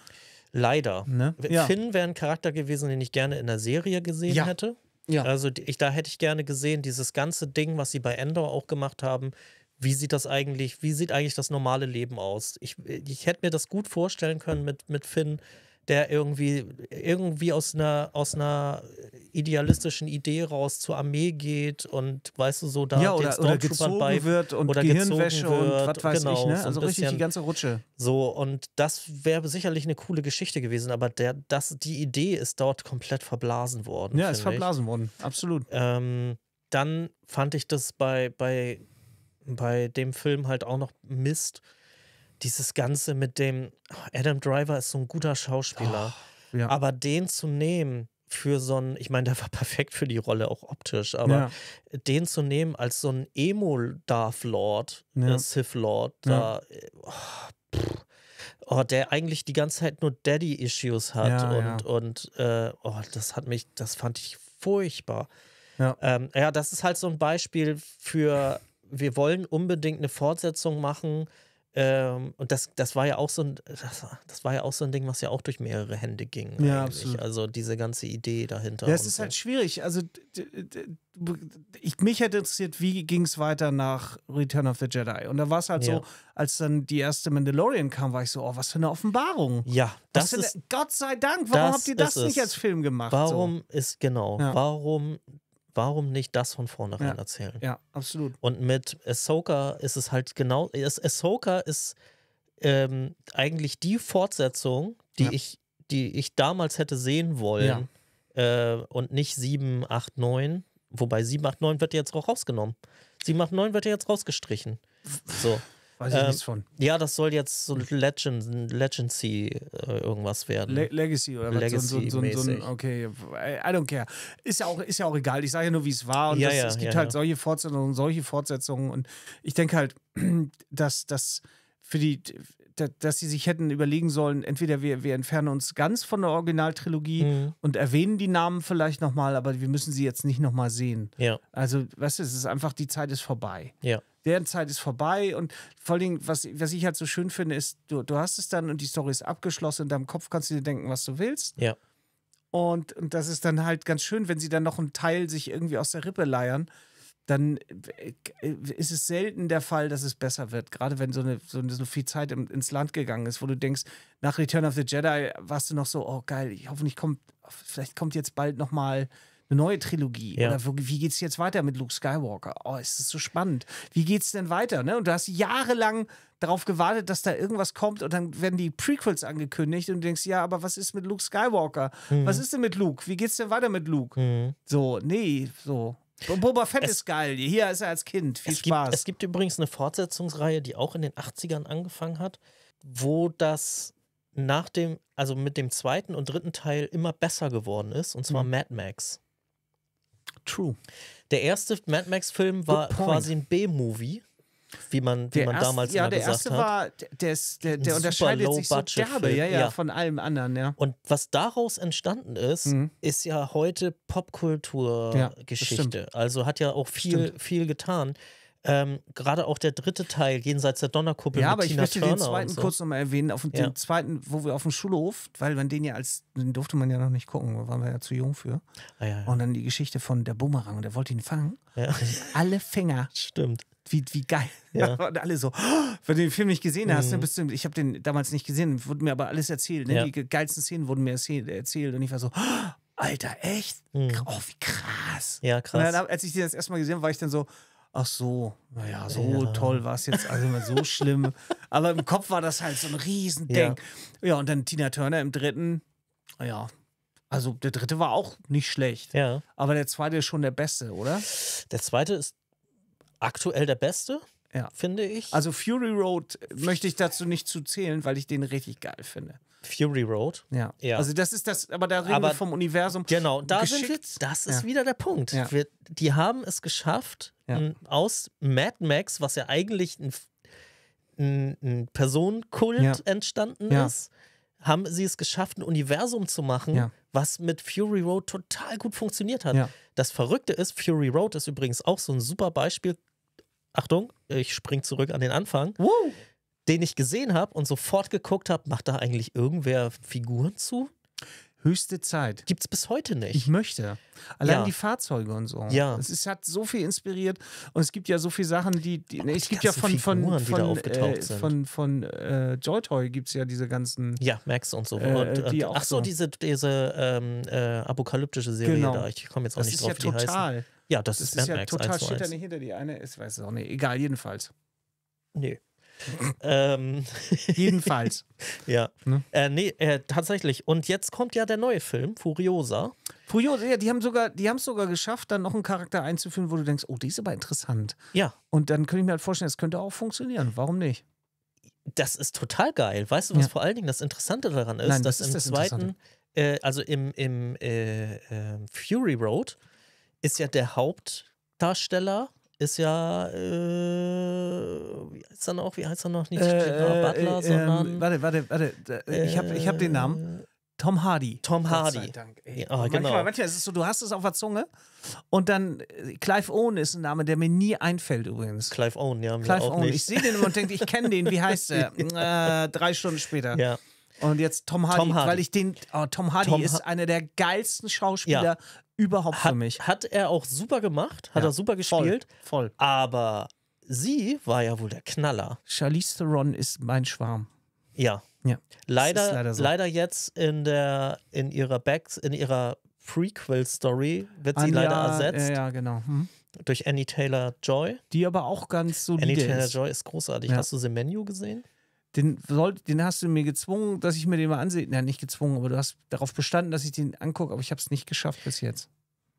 Leider. Ne? Ja. Finn wäre ein Charakter gewesen, den ich gerne in der Serie gesehen hätte. Ja. Also ich, da hätte ich gerne gesehen, dieses ganze Ding, was sie bei Endor auch gemacht haben, wie sieht das eigentlich, wie sieht eigentlich das normale Leben aus? Ich, ich hätte mir das gut vorstellen können mit, mit Finn, der irgendwie, irgendwie aus einer, aus einer idealistischen Idee raus zur Armee geht und weißt du, so da ja, oder, den oder gezogen bei, wird und oder Gehirnwäsche und was weiß genau, ich, ne? Also so richtig bisschen. die ganze Rutsche. So, und das wäre sicherlich eine coole Geschichte gewesen, aber der, das, die Idee ist dort komplett verblasen worden. Ja, ist verblasen ich. worden, absolut. Ähm, dann fand ich das bei, bei bei dem Film halt auch noch misst. Dieses Ganze mit dem Adam Driver ist so ein guter Schauspieler. Oh, ja. Aber den zu nehmen für so einen, ich meine, der war perfekt für die Rolle, auch optisch, aber ja. den zu nehmen als so ein Emo-Darth Lord, ja. äh, Sith Lord, da, äh, oh, pff, oh, der eigentlich die ganze Zeit nur Daddy-Issues hat und, und äh, oh, das hat mich, das fand ich furchtbar. Ja. Ähm, ja, das ist halt so ein Beispiel für wir wollen unbedingt eine Fortsetzung machen. Ähm, und das, das war ja auch so ein, das, das, war ja auch so ein Ding, was ja auch durch mehrere Hände ging. Ja, eigentlich. absolut. Also diese ganze Idee dahinter. Das ist so. halt schwierig. Also ich, mich hätte interessiert, wie ging es weiter nach Return of the Jedi? Und da war es halt ja. so, als dann die erste Mandalorian kam, war ich so, oh, was für eine Offenbarung. Ja, das ist. Eine, Gott sei Dank, warum habt ihr das nicht als Film gemacht? Warum so? ist, genau, ja. warum Warum nicht das von vornherein ja, erzählen? Ja, absolut. Und mit Ahsoka ist es halt genau, Ahsoka ist ähm, eigentlich die Fortsetzung, die, ja. ich, die ich damals hätte sehen wollen ja. äh, und nicht 7, 8, 9. Wobei 7, 8, 9 wird jetzt auch rausgenommen. 7, 8, 9 wird jetzt rausgestrichen. So. Weiß ich ähm, nichts von. Ja, das soll jetzt so Legend, Legacy äh, irgendwas werden. Le Legacy oder Legacy was? So, so, so, so, so okay, I don't care. Ist ja auch, ist ja auch egal. Ich sage ja nur, wie es war. Und ja, das, ja, es gibt ja, halt solche Fortsetzungen, und solche Fortsetzungen. Und ich denke halt, dass das für die dass sie sich hätten überlegen sollen, entweder wir, wir entfernen uns ganz von der Originaltrilogie mhm. und erwähnen die Namen vielleicht nochmal, aber wir müssen sie jetzt nicht nochmal sehen. Ja. Also, weißt du, es ist einfach, die Zeit ist vorbei. Ja deren Zeit ist vorbei. Und vor allen Dingen, was, was ich halt so schön finde, ist, du, du hast es dann und die Story ist abgeschlossen. In deinem Kopf kannst du dir denken, was du willst. Ja. Und, und das ist dann halt ganz schön, wenn sie dann noch einen Teil sich irgendwie aus der Rippe leiern dann äh, ist es selten der Fall, dass es besser wird. Gerade wenn so, eine, so, eine, so viel Zeit ins Land gegangen ist, wo du denkst, nach Return of the Jedi warst du noch so, oh geil, ich hoffentlich kommt, vielleicht kommt jetzt bald nochmal äh, eine neue Trilogie. Ja. Oder wie geht's jetzt weiter mit Luke Skywalker? Oh, ist das so spannend. Wie geht es denn weiter? Ne? Und du hast jahrelang darauf gewartet, dass da irgendwas kommt und dann werden die Prequels angekündigt und du denkst, ja, aber was ist mit Luke Skywalker? Mhm. Was ist denn mit Luke? Wie geht's denn weiter mit Luke? Mhm. So, nee, so. Boba Fett es, ist geil. Hier ist er als Kind. Viel es Spaß. Gibt, es gibt übrigens eine Fortsetzungsreihe, die auch in den 80ern angefangen hat, wo das nach dem, also mit dem zweiten und dritten Teil immer besser geworden ist, und zwar mhm. Mad Max. True. Der erste Mad Max-Film war quasi ein B-Movie wie man, wie man erste, damals ja, der gesagt erste hat. War, der, ist, der, der unterscheidet sich so derbe ja, ja, ja, von allem anderen. Ja. Und was daraus entstanden ist, mhm. ist ja heute Popkulturgeschichte. Ja, also hat ja auch viel, viel getan. Ähm, Gerade auch der dritte Teil, jenseits der Donnerkuppel. Ja, aber Tina ich möchte den zweiten so. kurz nochmal erwähnen. Auf dem ja. zweiten, wo wir auf dem Schulhof, weil man den ja als, den durfte man ja noch nicht gucken, da waren wir ja zu jung für. Ah, ja, ja. Und dann die Geschichte von der Bumerang der wollte ihn fangen. Alle Finger. Stimmt. Wie, wie geil. Und alle so, oh, wenn du den Film nicht gesehen hast, mhm. dann bist du, ich habe den damals nicht gesehen, wurde mir aber alles erzählt. Ne? Die geilsten Szenen wurden mir erzählt und ich war so, oh, Alter, echt? Mhm. Oh, wie krass. Ja, krass. Dann, als ich den das erstmal gesehen habe, war ich dann so, ach so, naja, so ja. toll war es jetzt, also so schlimm. Aber im Kopf war das halt so ein Riesending. Ja. ja, und dann Tina Turner im dritten, ja, also der dritte war auch nicht schlecht. Ja. Aber der zweite ist schon der beste, oder? Der zweite ist aktuell der beste. Ja. Finde ich. Also Fury Road möchte ich dazu nicht zu zählen, weil ich den richtig geil finde. Fury Road. Ja. ja. Also das ist das, aber da reden aber wir vom Universum. Genau, da geschickt. sind wir, das ist ja. wieder der Punkt. Ja. Wir, die haben es geschafft, m, ähm, aus Mad Max, was ja eigentlich ein, ein, ein Personenkult entstanden ist, haben sie es geschafft, ein Universum zu machen, was mit Fury Road total gut funktioniert hat. Das Verrückte ist, Fury Road ist übrigens auch so ein super Beispiel. Achtung, ich spring zurück an den Anfang. Woo! den ich gesehen habe und sofort geguckt habe, macht da eigentlich irgendwer Figuren zu? Höchste Zeit. Gibt es bis heute nicht. Ich möchte. Allein ja. die Fahrzeuge und so. Ja. Es ist, hat so viel inspiriert und es gibt ja so viele Sachen, die. die oh, es die gibt ja von. Figuren, äh, von, von, äh, von, von, äh, Joytoy gibt es ja diese ganzen. Ja, Max und so. Äh, und, äh, die ach so, diese, diese ähm, äh, apokalyptische Serie genau. da. Ich komme jetzt auch das nicht drauf, ja wie die total. heißen. Ja, das, das ist, ist Mad ja Max total. Das Steht da nicht hinter die eine ist, weiß es auch nicht. Egal, jedenfalls. Nee. ähm. Jedenfalls. ja. Ne? Äh, nee, äh, tatsächlich. Und jetzt kommt ja der neue Film, Furiosa. Furiosa, ja, die haben sogar, die haben es sogar geschafft, dann noch einen Charakter einzuführen, wo du denkst, oh, die ist aber interessant. Ja. Und dann könnte ich mir halt vorstellen, das könnte auch funktionieren. Warum nicht? Das ist total geil. Weißt du, was ja. vor allen Dingen das Interessante daran ist, Nein, dass ist im das zweiten, äh, also im, im äh, äh, Fury Road ist ja der Hauptdarsteller ist ja, äh, wie heißt er noch? Wie heißt er noch? Nicht äh, äh Butler, ähm, sondern. warte, warte, warte. Ich habe ich hab den Namen. Äh, Tom Hardy. Tom Hardy. Gott sei Dank, ja, oh, manchmal, genau. manchmal ist es so, du hast es auf der Zunge und dann äh, Clive Owen ist ein Name, der mir nie einfällt übrigens. Clive Owen, ja. Clive Owen. Nicht. Ich sehe den und denke, ich kenne den. Wie heißt er? äh, drei Stunden später. Ja. Und jetzt Tom Hardy, Tom Hardy. weil ich den oh, Tom Hardy Tom ist ha einer der geilsten Schauspieler ja. überhaupt hat, für mich. Hat er auch super gemacht, hat ja. er super gespielt. Voll, voll. Aber sie war ja wohl der Knaller. Charlize Theron ist mein Schwarm. Ja. Ja. Leider, leider, so. leider, jetzt in der in ihrer Backs in ihrer Prequel Story wird sie Anja, leider ersetzt. Ja, genau. Hm. Durch Annie Taylor Joy. Die aber auch ganz so. Annie Taylor Joy ist großartig. Ja. Hast du sie Menu gesehen? Den, soll, den hast du mir gezwungen, dass ich mir den mal ansehe. Nein, nicht gezwungen, aber du hast darauf bestanden, dass ich den angucke, aber ich habe es nicht geschafft bis jetzt.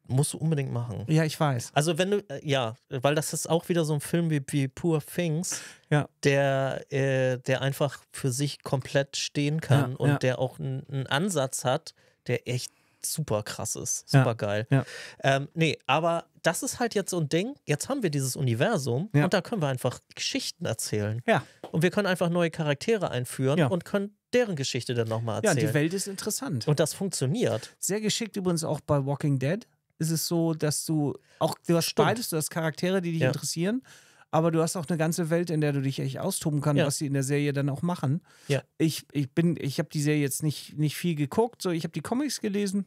Musst du unbedingt machen. Ja, ich weiß. Also wenn du, äh, ja, weil das ist auch wieder so ein Film wie, wie Poor Things, ja. der, äh, der einfach für sich komplett stehen kann ja, und ja. der auch einen Ansatz hat, der echt super krass ist. Super geil. Ja. Ähm, nee, aber das ist halt jetzt so ein Ding. Jetzt haben wir dieses Universum ja. und da können wir einfach Geschichten erzählen. Ja. Und wir können einfach neue Charaktere einführen und können deren Geschichte dann nochmal erzählen. Ja, die Welt ist interessant. Und das funktioniert. Sehr geschickt übrigens auch bei Walking Dead ist es so, dass du auch, du hast beides, du hast Charaktere, die dich interessieren aber du hast auch eine ganze Welt, in der du dich echt austoben kannst, ja. was sie in der Serie dann auch machen. Ja. Ich, ich ich habe die Serie jetzt nicht, nicht viel geguckt, so ich habe die Comics gelesen,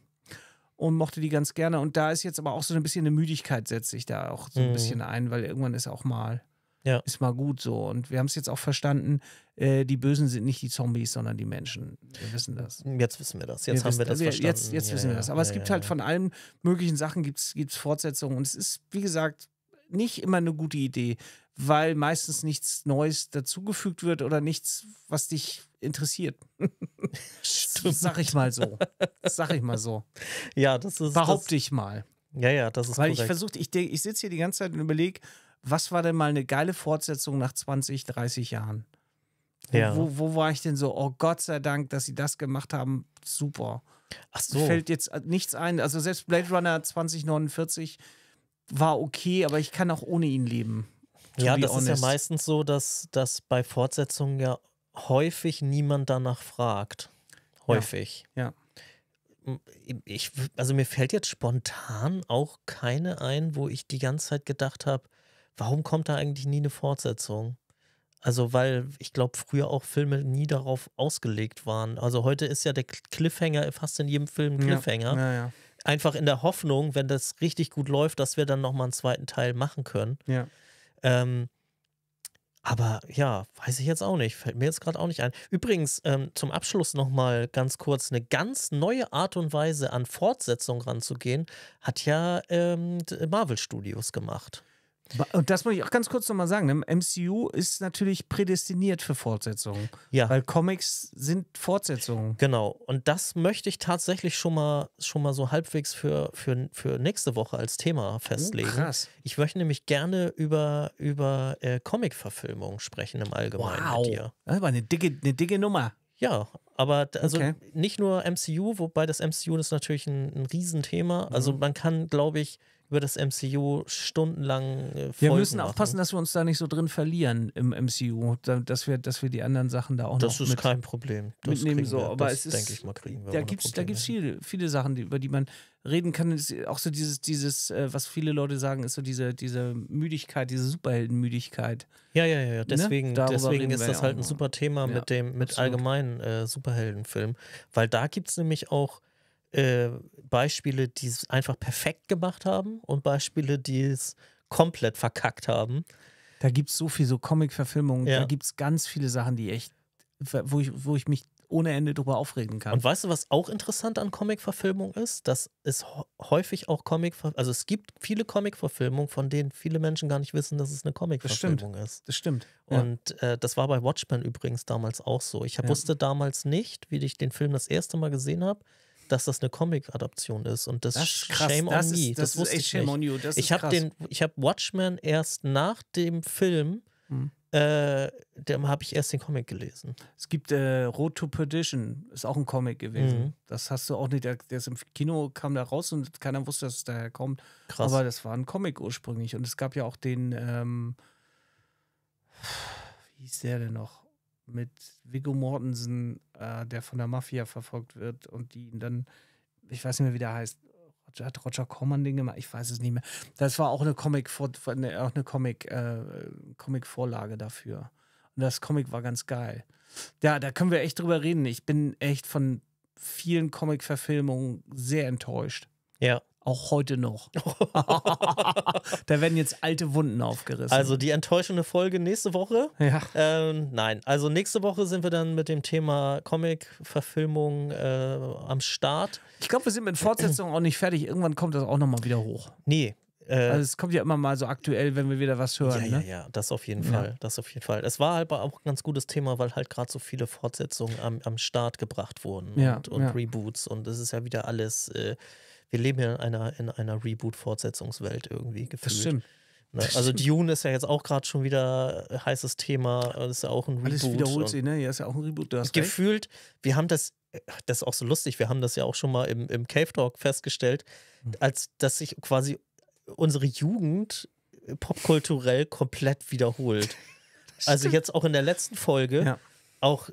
und mochte die ganz gerne. Und da ist jetzt aber auch so ein bisschen eine Müdigkeit, setze ich da auch so ein mhm. bisschen ein, weil irgendwann ist auch mal. Ja. Ist mal gut so. Und wir haben es jetzt auch verstanden, äh, die Bösen sind nicht die Zombies, sondern die Menschen. Wir wissen das. Jetzt wissen wir das. Jetzt wir haben wissen, wir das verstanden. Jetzt, jetzt ja, wissen wir das. Aber es gibt halt von allen möglichen Sachen gibt's, gibt's Fortsetzungen. Und es ist, wie gesagt, nicht immer eine gute Idee, weil meistens nichts Neues dazugefügt wird oder nichts, was dich interessiert. Stimmt. Sag ich mal so. Sag ich mal so. Ja, das ist. Behaupte ich mal. Ja, ja, das ist Weil korrekt. ich versuche, ich, ich sitze hier die ganze Zeit und überlege, was war denn mal eine geile Fortsetzung nach 20, 30 Jahren? Ja. Wo, wo war ich denn so, oh Gott sei Dank, dass sie das gemacht haben, super. Ach so. Fällt jetzt nichts ein. Also selbst Blade Runner 2049 war okay, aber ich kann auch ohne ihn leben ja, das honest. ist ja meistens so, dass, dass bei Fortsetzungen ja häufig niemand danach fragt. Häufig. Ja. ja. Ich, also mir fällt jetzt spontan auch keine ein, wo ich die ganze Zeit gedacht habe, warum kommt da eigentlich nie eine Fortsetzung? Also, weil ich glaube, früher auch Filme nie darauf ausgelegt waren. Also heute ist ja der Cliffhanger fast in jedem Film Cliffhanger. Ja, ja, Einfach in der Hoffnung, wenn das richtig gut läuft, dass wir dann nochmal einen zweiten Teil machen können. Ja. Ähm, aber ja, weiß ich jetzt auch nicht. Fällt mir jetzt gerade auch nicht ein. Übrigens, ähm, zum Abschluss nochmal ganz kurz: eine ganz neue Art und Weise an Fortsetzung ranzugehen, hat ja ähm, Marvel Studios gemacht. Und das muss ich auch ganz kurz nochmal sagen. Im ne? MCU ist natürlich prädestiniert für Fortsetzungen. Ja. Weil Comics sind Fortsetzungen. Genau. Und das möchte ich tatsächlich schon mal, schon mal so halbwegs für, für, für nächste Woche als Thema oh, festlegen. Oh, krass. Ich möchte nämlich gerne über, über äh, Comic-Verfilmungen sprechen im Allgemeinen wow. mit dir. Aber eine dicke, eine dicke Nummer. Ja, aber also okay. nicht nur MCU, wobei das MCU ist natürlich ein, ein Riesenthema. Also mhm. man kann, glaube ich, über das MCU stundenlang äh, Wir müssen machen. aufpassen, dass wir uns da nicht so drin verlieren im MCU, dass wir, dass wir die anderen Sachen da auch das noch Das ist mit, kein Problem. Das mitnehmen so, aber das, es ist, ich mal, kriegen wir da gibt es da gibt's viele, viele Sachen, die, über die man reden kann. Auch so dieses, dieses, äh, was viele Leute sagen, ist so diese, diese Müdigkeit, diese Superheldenmüdigkeit. Ja, ja, ja. Deswegen, ne? deswegen ist das halt ein super Thema ja, mit dem, mit allgemeinen äh, Superheldenfilmen, weil da gibt es nämlich auch äh, Beispiele, die es einfach perfekt gemacht haben und Beispiele, die es komplett verkackt haben. Da gibt es so viel, so Comic-Verfilmungen, ja. da gibt es ganz viele Sachen, die echt, wo ich, wo ich mich ohne Ende drüber aufregen kann. Und weißt du, was auch interessant an Comic-Verfilmung ist? Dass es häufig auch Comic, also es gibt viele Comic-Verfilmungen, von denen viele Menschen gar nicht wissen, dass es eine Comic-Verfilmung ist. Das stimmt. Und ja. äh, das war bei Watchmen übrigens damals auch so. Ich ja. wusste damals nicht, wie ich den Film das erste Mal gesehen habe, dass das eine Comic-Adaption ist. Und das, das krass, Shame das on ist, Me. Das, das wusste ich Shame nicht. On ich habe hab Watchmen erst nach dem Film, hm. äh, dem habe ich erst den Comic gelesen. Es gibt äh, Road to Perdition, ist auch ein Comic gewesen. Mhm. Das hast du auch nicht, der, der, ist im Kino, kam da raus und keiner wusste, dass es daher kommt. Krass. Aber das war ein Comic ursprünglich. Und es gab ja auch den, ähm, wie hieß der denn noch? mit Viggo Mortensen, äh, der von der Mafia verfolgt wird und die ihn dann, ich weiß nicht mehr, wie der heißt, Roger, hat Roger Corman den gemacht? Ich weiß es nicht mehr. Das war auch eine Comic, ne, auch eine Comic, äh, Comic Vorlage dafür. Und das Comic war ganz geil. Ja, da können wir echt drüber reden. Ich bin echt von vielen Comic-Verfilmungen sehr enttäuscht. Ja. Auch heute noch. da werden jetzt alte Wunden aufgerissen. Also die enttäuschende Folge nächste Woche. Ja. Ähm, nein, also nächste Woche sind wir dann mit dem Thema Comic-Verfilmung äh, am Start. Ich glaube, wir sind mit Fortsetzungen auch nicht fertig. Irgendwann kommt das auch nochmal wieder hoch. Nee, äh, also es kommt ja immer mal so aktuell, wenn wir wieder was hören. Ja, ne? ja, ja, das auf jeden Fall. Ja. Das auf jeden Fall. Es war halt auch ein ganz gutes Thema, weil halt gerade so viele Fortsetzungen am, am Start gebracht wurden ja, und, und Reboots und es ist ja wieder alles. Äh, wir leben ja in einer, in einer Reboot-Fortsetzungswelt irgendwie gefühlt. Das stimmt. Ne? Also Dune ist ja jetzt auch gerade schon wieder äh, heißes Thema, das äh, ist ja auch ein Reboot. Alles wiederholt sich, ne? Ja, ist ja auch ein Reboot. Du hast gefühlt, recht. wir haben das, äh, das ist auch so lustig, wir haben das ja auch schon mal im, im Cave Talk festgestellt, hm. als dass sich quasi unsere Jugend popkulturell komplett wiederholt. also jetzt auch in der letzten Folge, ja. auch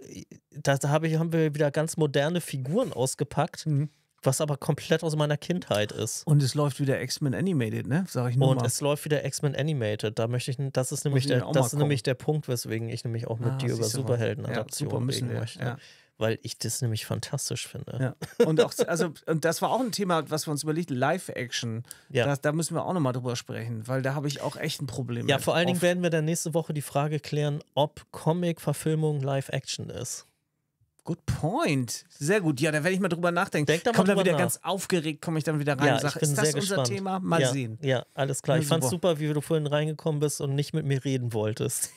da, da hab ich, haben wir wieder ganz moderne Figuren ausgepackt. Mhm was aber komplett aus meiner Kindheit ist. Und es läuft wieder X-Men Animated, ne? Sag ich nur Und mal. es läuft wieder X-Men Animated. Da möchte ich, das ist nämlich, der, das ist nämlich der Punkt, weswegen ich nämlich auch mit ah, dir über Superhelden-Adaptionen ja, super reden möchte. Ja. Weil ich das nämlich fantastisch finde. Ja. Und auch, also, und das war auch ein Thema, was wir uns überlegt, Live-Action. Ja. Da, da, müssen wir auch nochmal drüber sprechen, weil da habe ich auch echt ein Problem. Ja, mit. vor allen Dingen werden wir dann nächste Woche die Frage klären, ob Comic-Verfilmung Live-Action ist. Good point. Sehr gut. Ja, da werde ich mal drüber nachdenken. Denk da mal Kommt dann wieder nach. ganz aufgeregt, komme ich dann wieder rein ja, und sage, ist das unser gespannt. Thema? Mal ja, sehen. Ja, alles klar. ich fand es super, wie du vorhin reingekommen bist und nicht mit mir reden wolltest.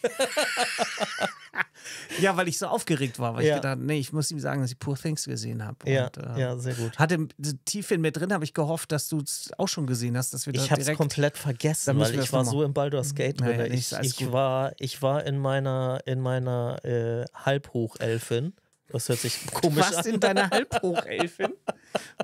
ja, weil ich so aufgeregt war, weil ich gedacht nee, ich muss ihm sagen, dass ich Poor Things gesehen habe. Ja, äh, ja, sehr gut. Hatte tief in mir drin, habe ich gehofft, dass du es auch schon gesehen hast. Dass wir ich habe es komplett vergessen, weil ich war so im Baldur's mhm. Gate drin. Naja, ich, ich war, ich war in meiner, in meiner äh, Halbhochelfin das hört sich komisch an. Was in deiner Halbhochelfin?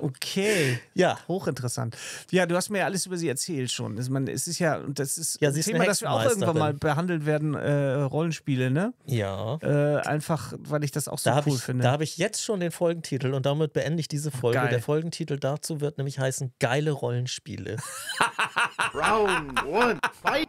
Okay. Ja. Hochinteressant. Ja, du hast mir ja alles über sie erzählt schon. es ist ja, das ist ja, ein Thema, das wir auch irgendwann mal behandelt werden, äh, Rollenspiele, ne? Ja. Äh, einfach, weil ich das auch so da cool ich, finde. Da habe ich jetzt schon den Folgentitel und damit beende ich diese Folge. Geil. Der Folgentitel dazu wird nämlich heißen Geile Rollenspiele. Round one, fight!